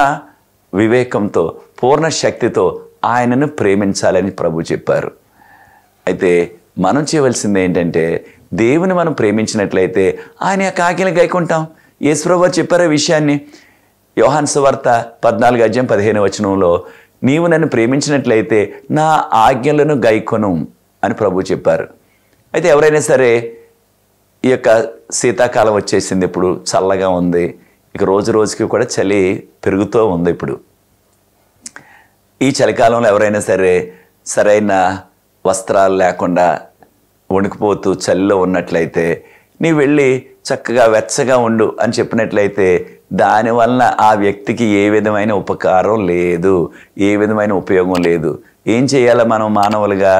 వివేకంతో పూర్ణ శక్తితో ఆయనను ప్రేమించాలని ప్రభు చెప్పారు అయితే మనం చేయవలసింది ఏంటంటే దేవుని మనం ప్రేమించినట్లయితే ఆయన యొక్క ఆకలి గైకుంటాం యేసుప్రభు చెప్పారు విషయాన్ని యోహాన్స్ వార్త పద్నాలుగు అధ్యాయం పదిహేను వచనంలో నీవు నన్ను ప్రేమించినట్లయితే నా ఆజ్ఞలను గైకొను అని ప్రభు చెప్పారు అయితే ఎవరైనా సరే ఈ యొక్క శీతాకాలం వచ్చేసింది ఇప్పుడు చల్లగా ఉంది ఇక రోజు రోజుకి కూడా చలి పెరుగుతూ ఉంది ఇప్పుడు ఈ చలికాలంలో ఎవరైనా సరే సరైన వస్త్రాలు లేకుండా వణికిపోతూ చలిలో ఉన్నట్లయితే నీ వెళ్ళి చక్కగా వెచ్చగా ఉండు అని చెప్పినట్లయితే దానివలన ఆ వ్యక్తికి ఏ విధమైన ఉపకారం లేదు ఏ విధమైన ఉపయోగం లేదు ఏం చేయాలో మనం మానవులుగా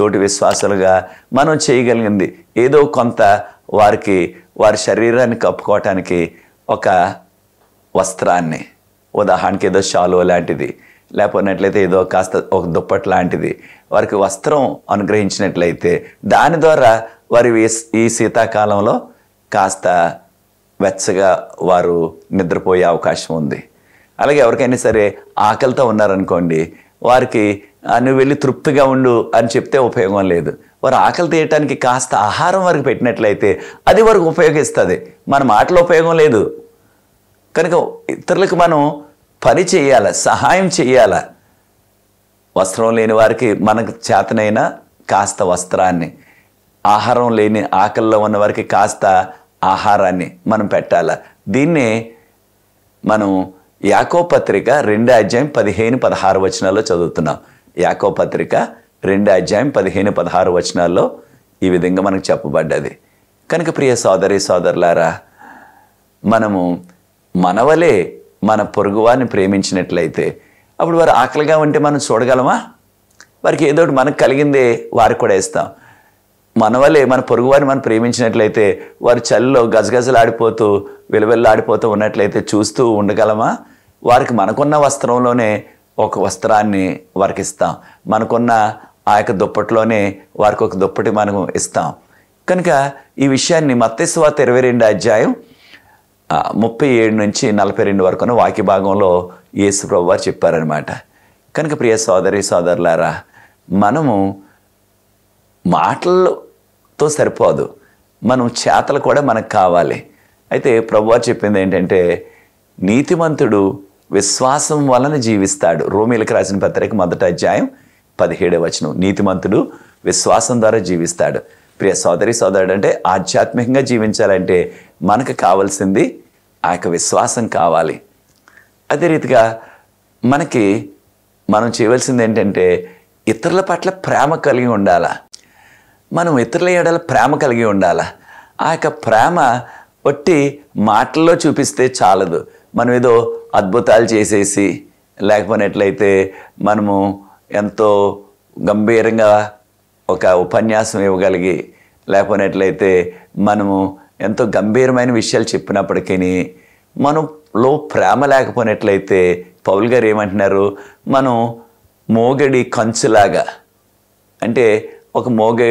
తోటి విశ్వాసాలుగా మనం చేయగలిగింది ఏదో కొంత వారికి వారి శరీరాన్ని కప్పుకోవటానికి ఒక వస్త్రాన్ని ఉదాహరణకి ఏదో షాలువ లాంటిది లేకపోయినట్లయితే ఏదో కాస్త ఒక దుప్పట్ లాంటిది వారికి వస్త్రం అనుగ్రహించినట్లయితే దాని ద్వారా వారి ఈ శీతాకాలంలో కాస్త వెచ్చగా వారు నిద్రపోయే అవకాశం ఉంది అలాగే ఎవరికైనా సరే ఆకలితో ఉన్నారనుకోండి వారికి నువ్వు వెళ్ళి తృప్తిగా ఉండు అని చెప్తే ఉపయోగం లేదు వారు ఆకలి తీయటానికి కాస్త ఆహారం వరకు పెట్టినట్లయితే అది వరకు ఉపయోగిస్తుంది మన మాటలు ఉపయోగం లేదు కనుక ఇతరులకు మనం పని చేయాల సహాయం చేయాల వస్త్రం లేని వారికి మనకు చేతనైనా కాస్త వస్త్రాన్ని ఆహారం లేని ఆకలిలో ఉన్న వారికి కాస్త ఆహారాన్ని మనం పెట్టాల దీన్ని మనం యాకో పత్రిక రెండు అధ్యాయం పదిహేను పదహారు వచనాల్లో చదువుతున్నాం యాకో పత్రిక రెండు అధ్యాయం పదిహేను పదహారు వచనాల్లో ఈ విధంగా మనకు చెప్పబడ్డది కనుక ప్రియ సోదరి సోదరులారా మనము మనవలే మన పొరుగువారిని ప్రేమించినట్లయితే అప్పుడు వారు ఆకలిగా ఉంటే మనం చూడగలమా వారికి ఏదో ఒకటి మనకు కలిగిందే వారికి కూడా ఇస్తాం మన వల్లే మన పొరుగువారిని మనం ప్రేమించినట్లయితే వారు చలిలో గజగజలాడిపోతూ విలువెల్లాడిపోతూ ఉన్నట్లయితే చూస్తూ ఉండగలమా వారికి మనకున్న వస్త్రంలోనే ఒక వస్త్రాన్ని వారికి ఇస్తాం మనకున్న ఆ యొక్క దుప్పట్లోనే వారికి ఒక దుప్పటి మనం ఇస్తాం కనుక ఈ విషయాన్ని మత్స్యవాత ఇరవై రెండు అధ్యాయం ముప్పై ఏడు నుంచి నలభై రెండు వరకున వాక్య భాగంలో యేసుప్రభు వారు చెప్పారనమాట కనుక ప్రియ సోదరి సోదరులారా మనము మాటలతో సరిపోదు మనం చేతలు కూడా మనకు కావాలి అయితే ప్రభువారు చెప్పింది ఏంటంటే నీతిమంతుడు విశ్వాసం వలన జీవిస్తాడు రోమిలకు రాసిన పత్రిక మొదటి అధ్యాయం పదిహేడవ వచనం నీతిమంతుడు విశ్వాసం ద్వారా జీవిస్తాడు ప్రియ సోదరి సోదరుడు అంటే ఆధ్యాత్మికంగా జీవించాలంటే మనకు కావాల్సింది ఆ యొక్క విశ్వాసం కావాలి అదే రీతిగా మనకి మనం చేయవలసింది ఏంటంటే ఇతరుల పట్ల ప్రేమ కలిగి ఉండాలా మనం ఇతరుల ఏడల ప్రేమ కలిగి ఉండాలా ఆ యొక్క ప్రేమ ఒట్టి మాటల్లో చూపిస్తే చాలదు మనం ఏదో అద్భుతాలు చేసేసి లేకపోయినట్లయితే మనము ఎంతో గంభీరంగా ఒక ఉపన్యాసం ఇవ్వగలిగి లేకపోయినట్లయితే మనము ఎంతో గంభీరమైన విషయాలు చెప్పినప్పటికీ మనలో ప్రేమ లేకపోయినట్లయితే పౌల్ గారు ఏమంటున్నారు మనం మోగడి కంచులాగా అంటే ఒక మోగే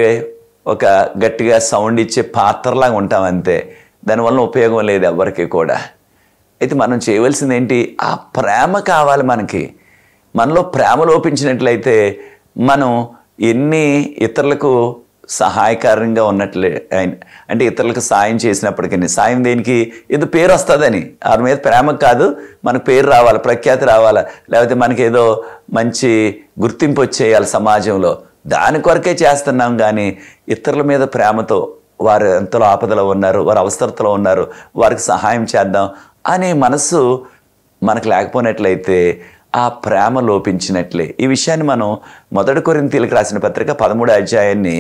ఒక గట్టిగా సౌండ్ ఇచ్చే పాత్రలాగా ఉంటామంతే దానివల్ల ఉపయోగం లేదు ఎవరికి కూడా అయితే మనం చేయవలసింది ఏంటి ఆ ప్రేమ కావాలి మనకి మనలో ప్రేమ లోపించినట్లయితే మనం ఎన్ని ఇతరులకు సహాయకారంగా ఉన్నట్లే అంటే ఇతరులకు సాయం చేసినప్పటికీ సాయం దేనికి ఏదో పేరు వస్తుందని వారి మీద ప్రేమ కాదు మనకు పేరు రావాలి ప్రఖ్యాతి రావాలా లేకపోతే మనకి ఏదో మంచి గుర్తింపు వచ్చేయాలి సమాజంలో దాని కొరకే చేస్తున్నాం కానీ ఇతరుల మీద ప్రేమతో వారు ఎంతలో ఆపదలో ఉన్నారు వారు అవసరతలో ఉన్నారు వారికి సహాయం చేద్దాం అనే మనసు మనకు లేకపోయినట్లయితే ఆ ప్రేమ లోపించినట్లే ఈ విషయాన్ని మనం మొదటి కొరింతీలకు రాసిన పత్రిక పదమూడు అధ్యాయాన్ని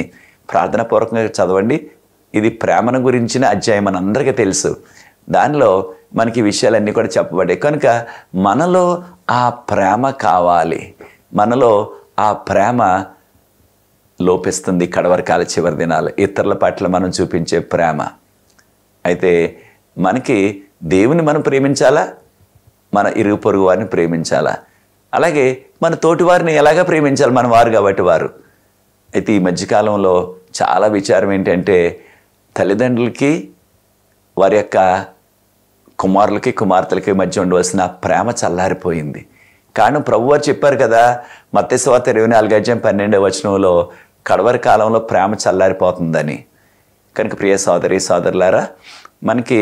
ప్రార్థన పూర్వకంగా చదవండి ఇది ప్రేమను గురించిన అధ్యాయం మన అందరికీ తెలుసు దానిలో మనకి విషయాలన్నీ కూడా చెప్పబడ్డాయి కనుక మనలో ఆ ప్రేమ కావాలి మనలో ఆ ప్రేమ లోపిస్తుంది కడవరకాల చివరి దినాలు ఇతరుల పట్ల మనం చూపించే ప్రేమ అయితే మనకి దేవుని మనం ప్రేమించాలా మన ఇరుగు పొరుగు వారిని ప్రేమించాలా అలాగే మన తోటి వారిని ఎలాగ ప్రేమించాలి మన వారు కాబట్టి వారు అయితే ఈ మధ్యకాలంలో చాలా విచారం ఏంటంటే తల్లిదండ్రులకి వారి యొక్క కుమారులకి కుమార్తెలకి మధ్య ఉండవలసిన ప్రేమ చల్లారిపోయింది ప్రభు ప్రభువారు చెప్పారు కదా మత్స్యవార్త ఇరవై నాలుగు అధ్యాయం పన్నెండవ వచనంలో కడవరి కాలంలో ప్రేమ చల్లారిపోతుందని కనుక ప్రియ సోదరి సోదరులారా మనకి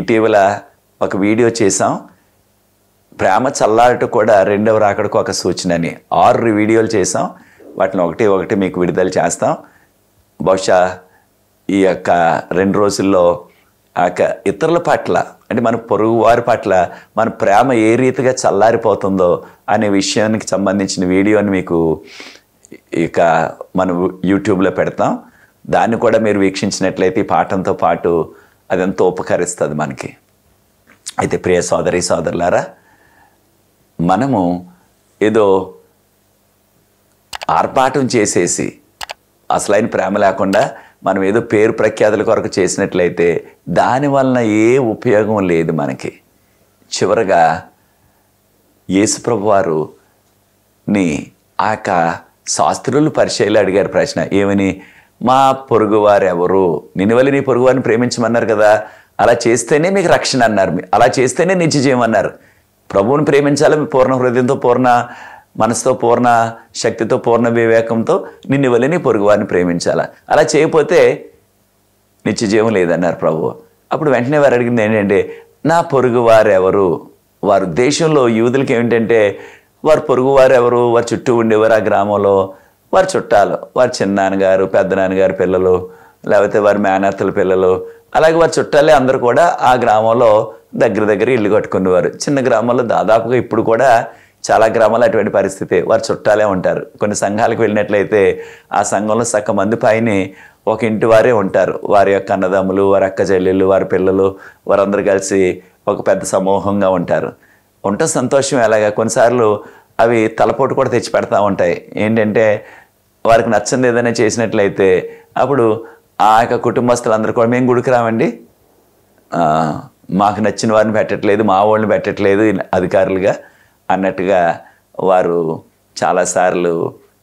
ఇటీవల ఒక వీడియో చేసాం ప్రేమ చల్లారట కూడా రెండవ రాకడకు ఒక సూచనని ఆరు వీడియోలు చేసాం వాటిని ఒకటి ఒకటి మీకు విడుదల చేస్తాం బహుశా ఈ యొక్క రెండు రోజుల్లో ఆ ఇతరుల పట్ల అంటే మన పొరుగు వారి పట్ల మన ప్రేమ ఏ రీతిగా చల్లారిపోతుందో అనే విషయానికి సంబంధించిన వీడియోని మీకు ఇక మనం యూట్యూబ్లో పెడతాం దాన్ని కూడా మీరు వీక్షించినట్లయితే ఈ పాఠంతో పాటు అదంతా ఉపకరిస్తుంది మనకి అయితే ప్రియ సోదరి సోదరులారా మనము ఏదో ఆర్పాటం చేసేసి అసలైన ప్రేమ లేకుండా మనం ఏదో పేరు ప్రఖ్యాతుల కొరకు చేసినట్లయితే దాని వలన ఏ ఉపయోగం లేదు మనకి చివరగా యేసుప్రభువారు ని ఆ యొక్క శాస్త్రులు పరిచయలు అడిగారు ప్రశ్న ఏమని మా పొరుగువారు ఎవరు వల్ల నీ పొరుగువారిని ప్రేమించమన్నారు కదా అలా చేస్తేనే మీకు రక్షణ అన్నారు అలా చేస్తేనే నిత్యజీవం అన్నారు ప్రభువుని ప్రేమించాలి పూర్ణ హృదయంతో పూర్ణ మనసుతో పూర్ణ శక్తితో పూర్ణ వివేకంతో నిన్ను వెళ్ళి నీ పొరుగువారిని ప్రేమించాలా అలా చేయకపోతే నిత్యజీవం లేదన్నారు ప్రభు అప్పుడు వెంటనే వారు అడిగింది ఏంటంటే నా పొరుగువారు ఎవరు వారు దేశంలో యూదులకి ఏమిటంటే వారు పొరుగువారు ఎవరు వారి చుట్టూ ఉండేవారు ఆ గ్రామంలో వారి చుట్టాలు వారి చిన్నాన్నగారు పెద్ద నాన్నగారు పిల్లలు లేకపోతే వారి మేనత్తల పిల్లలు అలాగే వారి చుట్టాలే అందరూ కూడా ఆ గ్రామంలో దగ్గర దగ్గర ఇల్లు కట్టుకునేవారు చిన్న గ్రామంలో దాదాపుగా ఇప్పుడు కూడా చాలా గ్రామాలు అటువంటి పరిస్థితి వారు చుట్టాలే ఉంటారు కొన్ని సంఘాలకు వెళ్ళినట్లయితే ఆ సంఘంలో సగం మంది పైన ఒక ఇంటి వారే ఉంటారు వారి యొక్క అన్నదమ్ములు వారి అక్క చెల్లెళ్ళు వారి పిల్లలు వారందరూ కలిసి ఒక పెద్ద సమూహంగా ఉంటారు ఉంట సంతోషం ఎలాగా కొన్నిసార్లు అవి తలపోటు కూడా తెచ్చి పెడతా ఉంటాయి ఏంటంటే వారికి నచ్చింది ఏదైనా చేసినట్లయితే అప్పుడు ఆ యొక్క కుటుంబస్తులందరూ కూడా మేము గుడికి రావండి మాకు నచ్చిన వారిని పెట్టట్లేదు మా వాళ్ళని పెట్టట్లేదు అధికారులుగా అన్నట్టుగా వారు చాలాసార్లు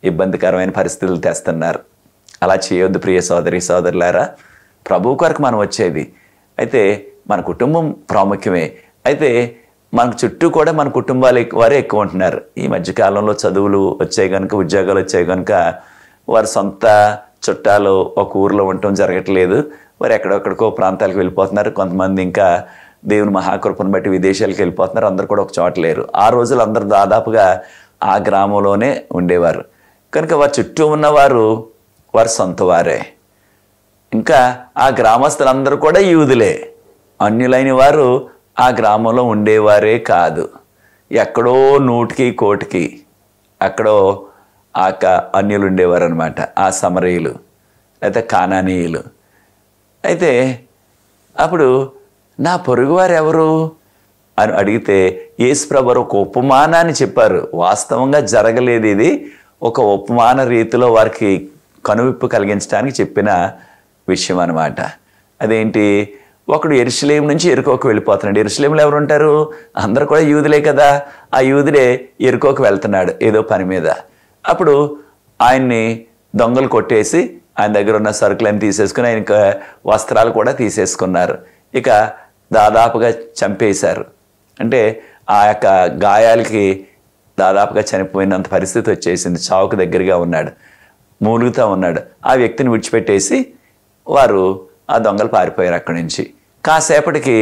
ఇబ్బందికరమైన పరిస్థితులు తెస్తున్నారు అలా చేయొద్దు ప్రియ సోదరి సోదరులారా ప్రభు కొరకు మనం వచ్చేది అయితే మన కుటుంబం ప్రాముఖ్యమే అయితే మనకు చుట్టూ కూడా మన కుటుంబాలు వారే ఎక్కువ ఉంటున్నారు ఈ మధ్యకాలంలో చదువులు వచ్చాయి కనుక ఉద్యోగాలు వచ్చాయి కనుక వారి సొంత చుట్టాలు ఒక ఊరిలో ఉండటం జరగట్లేదు వారు ఎక్కడొక్కడికో ప్రాంతాలకు వెళ్ళిపోతున్నారు కొంతమంది ఇంకా దేవుని మహాకృపను బట్టి విదేశాలకు వెళ్ళిపోతున్నారు అందరు కూడా ఒక చోట లేరు ఆ రోజులు అందరు దాదాపుగా ఆ గ్రామంలోనే ఉండేవారు కనుక వారి చుట్టూ ఉన్నవారు వారి వారే ఇంకా ఆ గ్రామస్తులందరూ కూడా యూదులే అన్యులైన వారు ఆ గ్రామంలో ఉండేవారే కాదు ఎక్కడో నూటికి కోటికి అక్కడో ఆ అన్యులు ఉండేవారు అనమాట ఆ సమరయులు లేకపోతే కానానీయులు అయితే అప్పుడు నా పొరుగువారు ఎవరు అని అడిగితే యేసుప్రభరు ఒక ఉపమానాన్ని చెప్పారు వాస్తవంగా జరగలేదు ఇది ఒక ఉపమాన రీతిలో వారికి కనువిప్పు కలిగించడానికి చెప్పిన విషయం అనమాట అదేంటి ఒకడు ఎరుసలేం నుంచి ఎరుకోకు వెళ్ళిపోతున్నాడు ఎరుసలేంలో ఎవరు ఉంటారు అందరు కూడా యూదులే కదా ఆ యూదులే ఎరుకోకు వెళ్తున్నాడు ఏదో పని మీద అప్పుడు ఆయన్ని దొంగలు కొట్టేసి ఆయన దగ్గర ఉన్న సరుకులన్నీ తీసేసుకుని ఆయన వస్త్రాలు కూడా తీసేసుకున్నారు ఇక దాదాపుగా చంపేశారు అంటే ఆ యొక్క గాయాలకి దాదాపుగా చనిపోయినంత పరిస్థితి వచ్చేసింది చావుకు దగ్గరగా ఉన్నాడు మూలుగుతూ ఉన్నాడు ఆ వ్యక్తిని విడిచిపెట్టేసి వారు ఆ దొంగలు పారిపోయారు అక్కడి నుంచి కాసేపటికి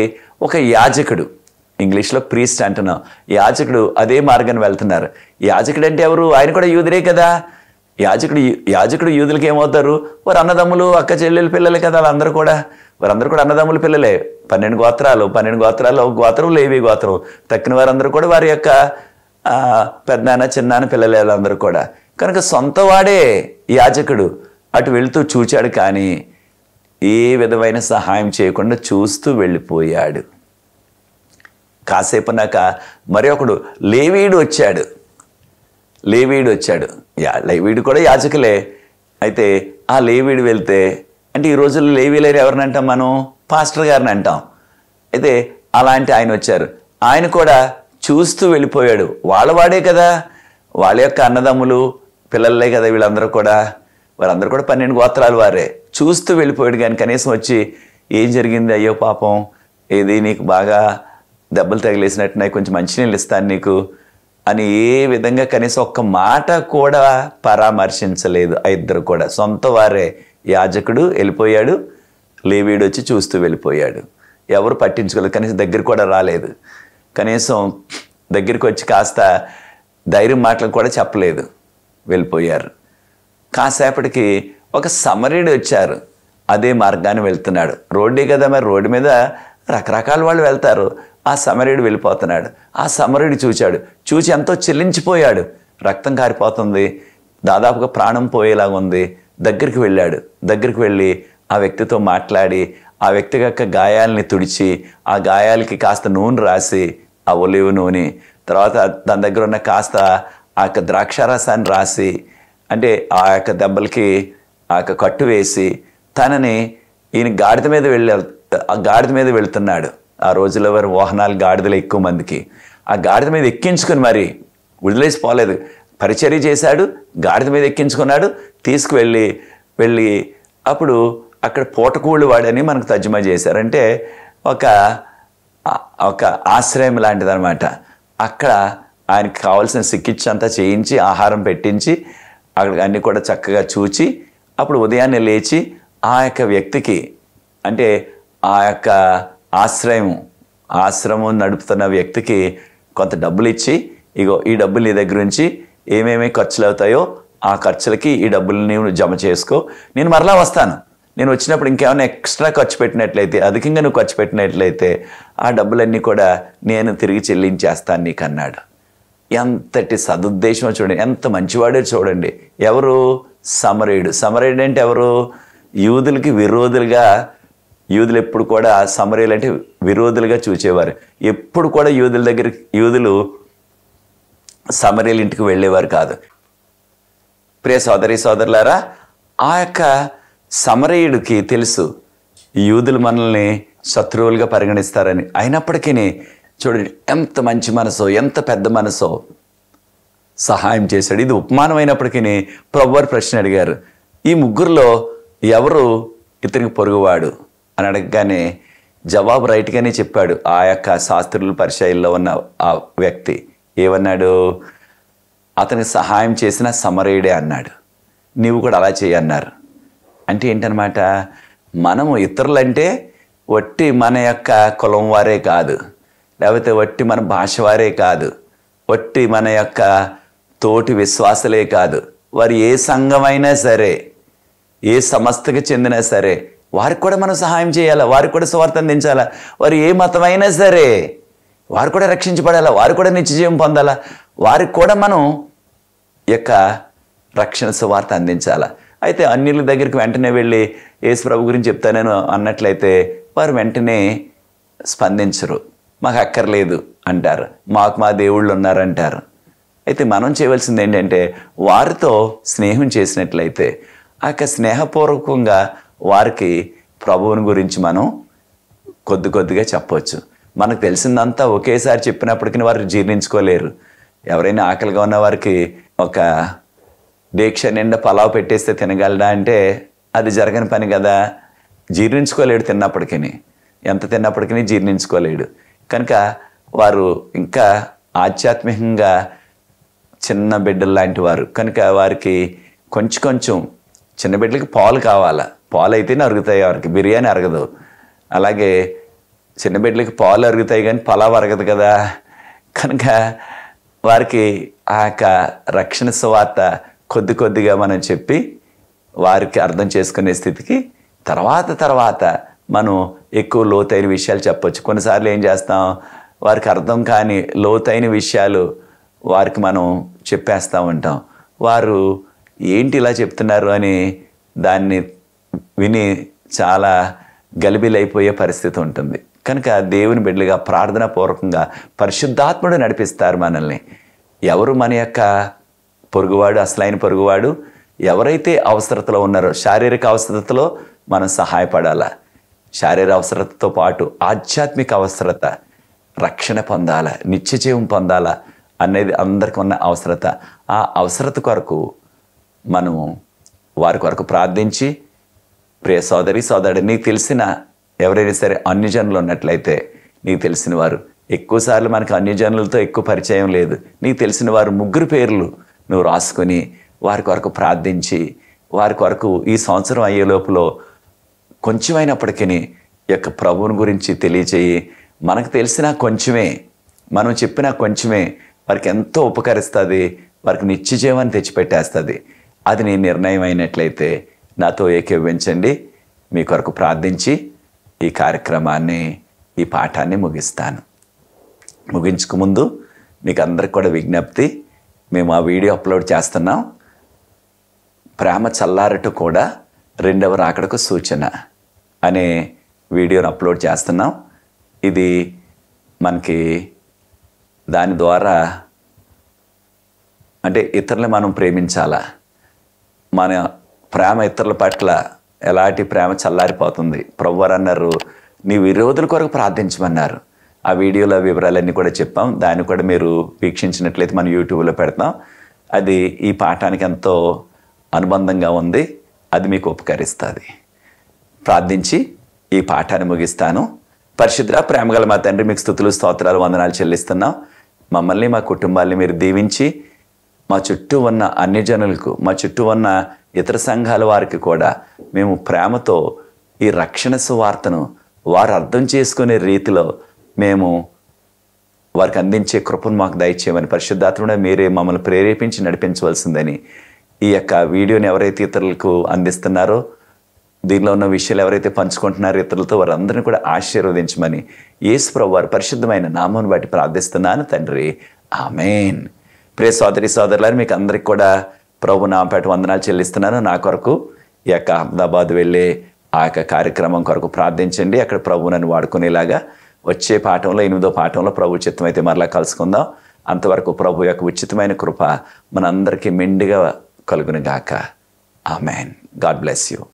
ఒక యాజకుడు ఇంగ్లీష్లో ప్రీస్ట్ అంటున్నాం యాజకుడు అదే మార్గాన్ని వెళ్తున్నారు యాజకుడు అంటే ఎవరు ఆయన కూడా యూదురే కదా యాజకుడు యాజకుడు యూదులకి ఏమవుతారు వారు అన్నదమ్ములు అక్క చెల్లెలు పిల్లలు కదా వాళ్ళందరూ కూడా వారందరూ కూడా అన్నదమ్ముల పిల్లలే పన్నెండు గోత్రాలు పన్నెండు గోత్రాలు గోత్రం లేవి గోత్రం తక్కిన వారందరూ కూడా వారి యొక్క పెద్దనాన్న చిన్నాన పిల్లలే అందరూ కూడా కనుక సొంత వాడే యాజకుడు అటు వెళుతూ చూచాడు కానీ ఏ విధమైన సహాయం చేయకుండా చూస్తూ వెళ్ళిపోయాడు కాసేపునాక మరి ఒకడు లేవీడు వచ్చాడు లేవీడు వచ్చాడు యా లేవీడు కూడా యాజకులే అయితే ఆ లేవీడు వెళ్తే అంటే ఈ రోజుల్లో లేవీలేరు ఎవరిని అంటాం మనం పాస్టర్ గారిని అంటాం అయితే అలాంటి ఆయన వచ్చారు ఆయన కూడా చూస్తూ వెళ్ళిపోయాడు వాళ్ళ వాడే కదా వాళ్ళ యొక్క అన్నదమ్ములు పిల్లలే కదా వీళ్ళందరూ కూడా వారందరూ కూడా పన్నెండు గోత్రాలు వారే చూస్తూ వెళ్ళిపోయాడు కానీ కనీసం వచ్చి ఏం జరిగింది అయ్యో పాపం ఏది నీకు బాగా దెబ్బలు తగిలేసినట్టున్నాయి కొంచెం మంచినీళ్ళు ఇస్తాను నీకు అని ఏ విధంగా కనీసం ఒక్క మాట కూడా పరామర్శించలేదు ఆ ఇద్దరు కూడా సొంత వారే యాజకుడు వెళ్ళిపోయాడు లేవీడు వచ్చి చూస్తూ వెళ్ళిపోయాడు ఎవరు పట్టించుకోలేదు కనీసం దగ్గర కూడా రాలేదు కనీసం దగ్గరికి వచ్చి కాస్త ధైర్యం మాటలు కూడా చెప్పలేదు వెళ్ళిపోయారు కాసేపటికి ఒక సమరీడు వచ్చారు అదే మార్గాన్ని వెళ్తున్నాడు రోడ్డే కదా మరి రోడ్డు మీద రకరకాల వాళ్ళు వెళ్తారు ఆ సమరీడు వెళ్ళిపోతున్నాడు ఆ సమరీడు చూచాడు చూచి ఎంతో చెల్లించిపోయాడు రక్తం కారిపోతుంది దాదాపుగా ప్రాణం పోయేలాగా ఉంది దగ్గరికి వెళ్ళాడు దగ్గరికి వెళ్ళి ఆ వ్యక్తితో మాట్లాడి ఆ వ్యక్తి యొక్క గాయాలని తుడిచి ఆ గాయాలకి కాస్త నూనె రాసి ఆ ఒలివ్ నూనె తర్వాత దాని దగ్గర ఉన్న కాస్త ఆ యొక్క ద్రాక్షారసాన్ని రాసి అంటే ఆ యొక్క దెబ్బలకి ఆ యొక్క కట్టు వేసి తనని ఈయన గాడిద మీద వెళ్ళే ఆ గాడిద మీద వెళుతున్నాడు ఆ రోజుల్లో వారి వాహనాలు గాడిదలు ఎక్కువ మందికి ఆ గాడిద మీద ఎక్కించుకుని మరి వదిలేసిపోలేదు పరిచర్య చేశాడు గాడిద మీద ఎక్కించుకున్నాడు తీసుకువెళ్ళి వెళ్ళి అప్పుడు అక్కడ పూటకూళ్ళు వాడని మనకు తర్జుమా చేశారంటే ఒక ఒక ఆశ్రయం లాంటిదనమాట అక్కడ ఆయనకి కావాల్సిన చికిత్స అంతా చేయించి ఆహారం పెట్టించి అక్కడ అన్నీ కూడా చక్కగా చూచి అప్పుడు ఉదయాన్నే లేచి ఆ యొక్క వ్యక్తికి అంటే ఆ యొక్క ఆశ్రయం ఆశ్రమం నడుపుతున్న వ్యక్తికి కొంత డబ్బులు ఇచ్చి ఇగో ఈ డబ్బులు నీ దగ్గర నుంచి ఏమేమి ఖర్చులు అవుతాయో ఆ ఖర్చులకి ఈ డబ్బుల్ని జమ చేసుకో నేను మరలా వస్తాను నేను వచ్చినప్పుడు ఇంకేమైనా ఎక్స్ట్రా ఖర్చు పెట్టినట్లయితే అధికంగా నువ్వు ఖర్చు పెట్టినట్లయితే ఆ డబ్బులన్నీ కూడా నేను తిరిగి చెల్లించేస్తాను నీకు అన్నాడు ఎంతటి సదుద్దేశమో చూడండి ఎంత మంచివాడో చూడండి ఎవరు సమరేయుడు సమరేయుడు అంటే ఎవరు యూదులకి విరోధులుగా యూదులు ఎప్పుడు కూడా సమరేయులు అంటే విరోధులుగా చూచేవారు ఎప్పుడు కూడా యూదుల దగ్గర యూదులు సమరీల ఇంటికి వెళ్ళేవారు కాదు ప్రియ సోదరి సోదరులారా ఆ యొక్క సమరయుడికి తెలుసు యూదులు మనల్ని శత్రువులుగా పరిగణిస్తారని అయినప్పటికీ చూడండి ఎంత మంచి మనసో ఎంత పెద్ద మనసో సహాయం చేశాడు ఇది ఉపమానమైనప్పటికీ ప్రభువారు ప్రశ్న అడిగారు ఈ ముగ్గురులో ఎవరు ఇతనికి పొరుగువాడు అని అడగగానే జవాబు రైట్గానే చెప్పాడు ఆ యొక్క శాస్త్రులు పరిచయాల్లో ఉన్న ఆ వ్యక్తి ఏమన్నాడు అతనికి సహాయం చేసిన సమరయుడే అన్నాడు నీవు కూడా అలా చేయన్నారు అంటే ఏంటనమాట మనము ఇతరులంటే వట్టి మన యొక్క కులం వారే కాదు లేకపోతే వట్టి మన భాష వారే కాదు వట్టి మన యొక్క తోటి విశ్వాసలే కాదు వారు ఏ సంఘమైనా సరే ఏ సంస్థకి చెందినా సరే వారికి కూడా మనం సహాయం చేయాలా వారికి కూడా స్వార్థం దించాలా వారు ఏ మతమైనా సరే వారు కూడా రక్షించబడాలా వారు కూడా నిత్యజీవం పొందాలా వారికి కూడా మనం యొక్క రక్షణ సువార్త అందించాలా అయితే అన్యుల దగ్గరికి వెంటనే వెళ్ళి యేసు ప్రభు గురించి చెప్తానేను అన్నట్లయితే వారు వెంటనే స్పందించరు మాకు అక్కర్లేదు అంటారు మాకు మా దేవుళ్ళు ఉన్నారంటారు అయితే మనం చేయవలసింది ఏంటంటే వారితో స్నేహం చేసినట్లయితే ఆ యొక్క స్నేహపూర్వకంగా వారికి ప్రభువుని గురించి మనం కొద్ది కొద్దిగా చెప్పవచ్చు మనకు తెలిసిందంతా ఒకేసారి చెప్పినప్పటికీ వారు జీర్ణించుకోలేరు ఎవరైనా ఆకలిగా ఉన్న వారికి ఒక దీక్ష నిండా పలావ్ పెట్టేస్తే తినగలడా అంటే అది జరగని పని కదా జీర్ణించుకోలేడు తిన్నప్పటికీ ఎంత తిన్నప్పటికీ జీర్ణించుకోలేడు కనుక వారు ఇంకా ఆధ్యాత్మికంగా చిన్న బిడ్డలు లాంటి వారు కనుక వారికి కొంచెం కొంచెం చిన్న బిడ్డలకి పాలు కావాలా పాలు అయితేనే అరుగుతాయి వారికి బిర్యానీ అరగదు అలాగే చిన్న బిడ్డలకి పాలు అరుగుతాయి కానీ పలావ్ అరగదు కదా కనుక వారికి ఆ యొక్క రక్షణ సువార్త కొద్ది కొద్దిగా మనం చెప్పి వారికి అర్థం చేసుకునే స్థితికి తర్వాత తర్వాత మనం ఎక్కువ లోతైన విషయాలు చెప్పచ్చు కొన్నిసార్లు ఏం చేస్తాం వారికి అర్థం కాని లోతైన విషయాలు వారికి మనం చెప్పేస్తూ ఉంటాం వారు ఏంటి ఇలా చెప్తున్నారు అని దాన్ని విని చాలా గలిబిలైపోయే పరిస్థితి ఉంటుంది కనుక దేవుని బిడ్డలుగా పూర్వకంగా పరిశుద్ధాత్ముడు నడిపిస్తారు మనల్ని ఎవరు మన యొక్క పొరుగువాడు అసలైన పొరుగువాడు ఎవరైతే అవసరతలో ఉన్నారో శారీరక అవసరతలో మనం సహాయపడాలా శారీర అవసరతతో పాటు ఆధ్యాత్మిక అవసరత రక్షణ పొందాలా జీవం పొందాలా అనేది అందరికి ఉన్న అవసరత ఆ అవసరత కొరకు మనము వారి కొరకు ప్రార్థించి ప్రియ సోదరి సోదరుడు నీకు తెలిసిన ఎవరైనా సరే అన్యజనులు ఉన్నట్లయితే నీకు తెలిసిన వారు ఎక్కువసార్లు మనకు అన్యజనులతో ఎక్కువ పరిచయం లేదు నీకు తెలిసిన వారు ముగ్గురు పేర్లు నువ్వు రాసుకొని వారి కొరకు ప్రార్థించి వారి కొరకు ఈ సంవత్సరం అయ్యే లోపల కొంచెమైనప్పటికీ యొక్క ప్రభువుని గురించి తెలియచేయి మనకు తెలిసినా కొంచెమే మనం చెప్పినా కొంచెమే వారికి ఎంతో ఉపకరిస్తుంది వారికి నిత్యజీవాన్ని తెచ్చిపెట్టేస్తుంది అది నీ నిర్ణయం అయినట్లయితే నాతో ఏకీవించండి మీ కొరకు ప్రార్థించి ఈ కార్యక్రమాన్ని ఈ పాఠాన్ని ముగిస్తాను ముగించకముందు మీకు అందరికి కూడా విజ్ఞప్తి మేము ఆ వీడియో అప్లోడ్ చేస్తున్నాం ప్రేమ చల్లారట కూడా రెండవ రాకడకు సూచన అనే వీడియోను అప్లోడ్ చేస్తున్నాం ఇది మనకి దాని ద్వారా అంటే ఇతరులు మనం ప్రేమించాలా మన ప్రేమ ఇతరుల పట్ల ఎలాంటి ప్రేమ చల్లారిపోతుంది ప్రవ్వర్ అన్నారు నీ విరోధుల కొరకు ప్రార్థించమన్నారు ఆ వీడియోలో వివరాలన్నీ కూడా చెప్పాం దాన్ని కూడా మీరు వీక్షించినట్లయితే మనం యూట్యూబ్లో పెడతాం అది ఈ పాఠానికి ఎంతో అనుబంధంగా ఉంది అది మీకు ఉపకరిస్తుంది ప్రార్థించి ఈ పాఠాన్ని ముగిస్తాను పరిశుద్ధ ప్రేమగల మా తండ్రి మీకు స్థుతులు స్తోత్రాలు వందనాలు చెల్లిస్తున్నాం మమ్మల్ని మా కుటుంబాల్ని మీరు దీవించి మా చుట్టూ ఉన్న అన్ని జనులకు మా చుట్టూ ఉన్న ఇతర సంఘాల వారికి కూడా మేము ప్రేమతో ఈ రక్షణ సువార్తను వారు అర్థం చేసుకునే రీతిలో మేము వారికి అందించే కృపను మాకు దయచేయమని పరిశుద్ధాత్మడ మీరే మమ్మల్ని ప్రేరేపించి నడిపించవలసిందని ఈ యొక్క వీడియోని ఎవరైతే ఇతరులకు అందిస్తున్నారో దీనిలో ఉన్న విషయాలు ఎవరైతే పంచుకుంటున్నారో ఇతరులతో వారందరినీ కూడా ఆశీర్వదించమని యేసుప్రభు వారు పరిశుద్ధమైన నామాన్ని బట్టి ప్రార్థిస్తున్నాను తండ్రి ఆమెన్ ప్రే సోదరి సోదరులారు మీకు అందరికి కూడా ప్రభు నాపేట వందనాలు చెల్లిస్తున్నాను నా కొరకు ఈ యొక్క అహ్మదాబాద్ వెళ్ళే ఆ యొక్క కార్యక్రమం కొరకు ప్రార్థించండి అక్కడ ప్రభు నన్ను వాడుకునేలాగా వచ్చే పాఠంలో ఎనిమిదో పాఠంలో ప్రభు చిత్తం అయితే మరలా కలుసుకుందాం అంతవరకు ప్రభు యొక్క ఉచితమైన కృప మనందరికీ మెండుగా కలుగునుగాక మ్యాన్ గాడ్ బ్లెస్ యూ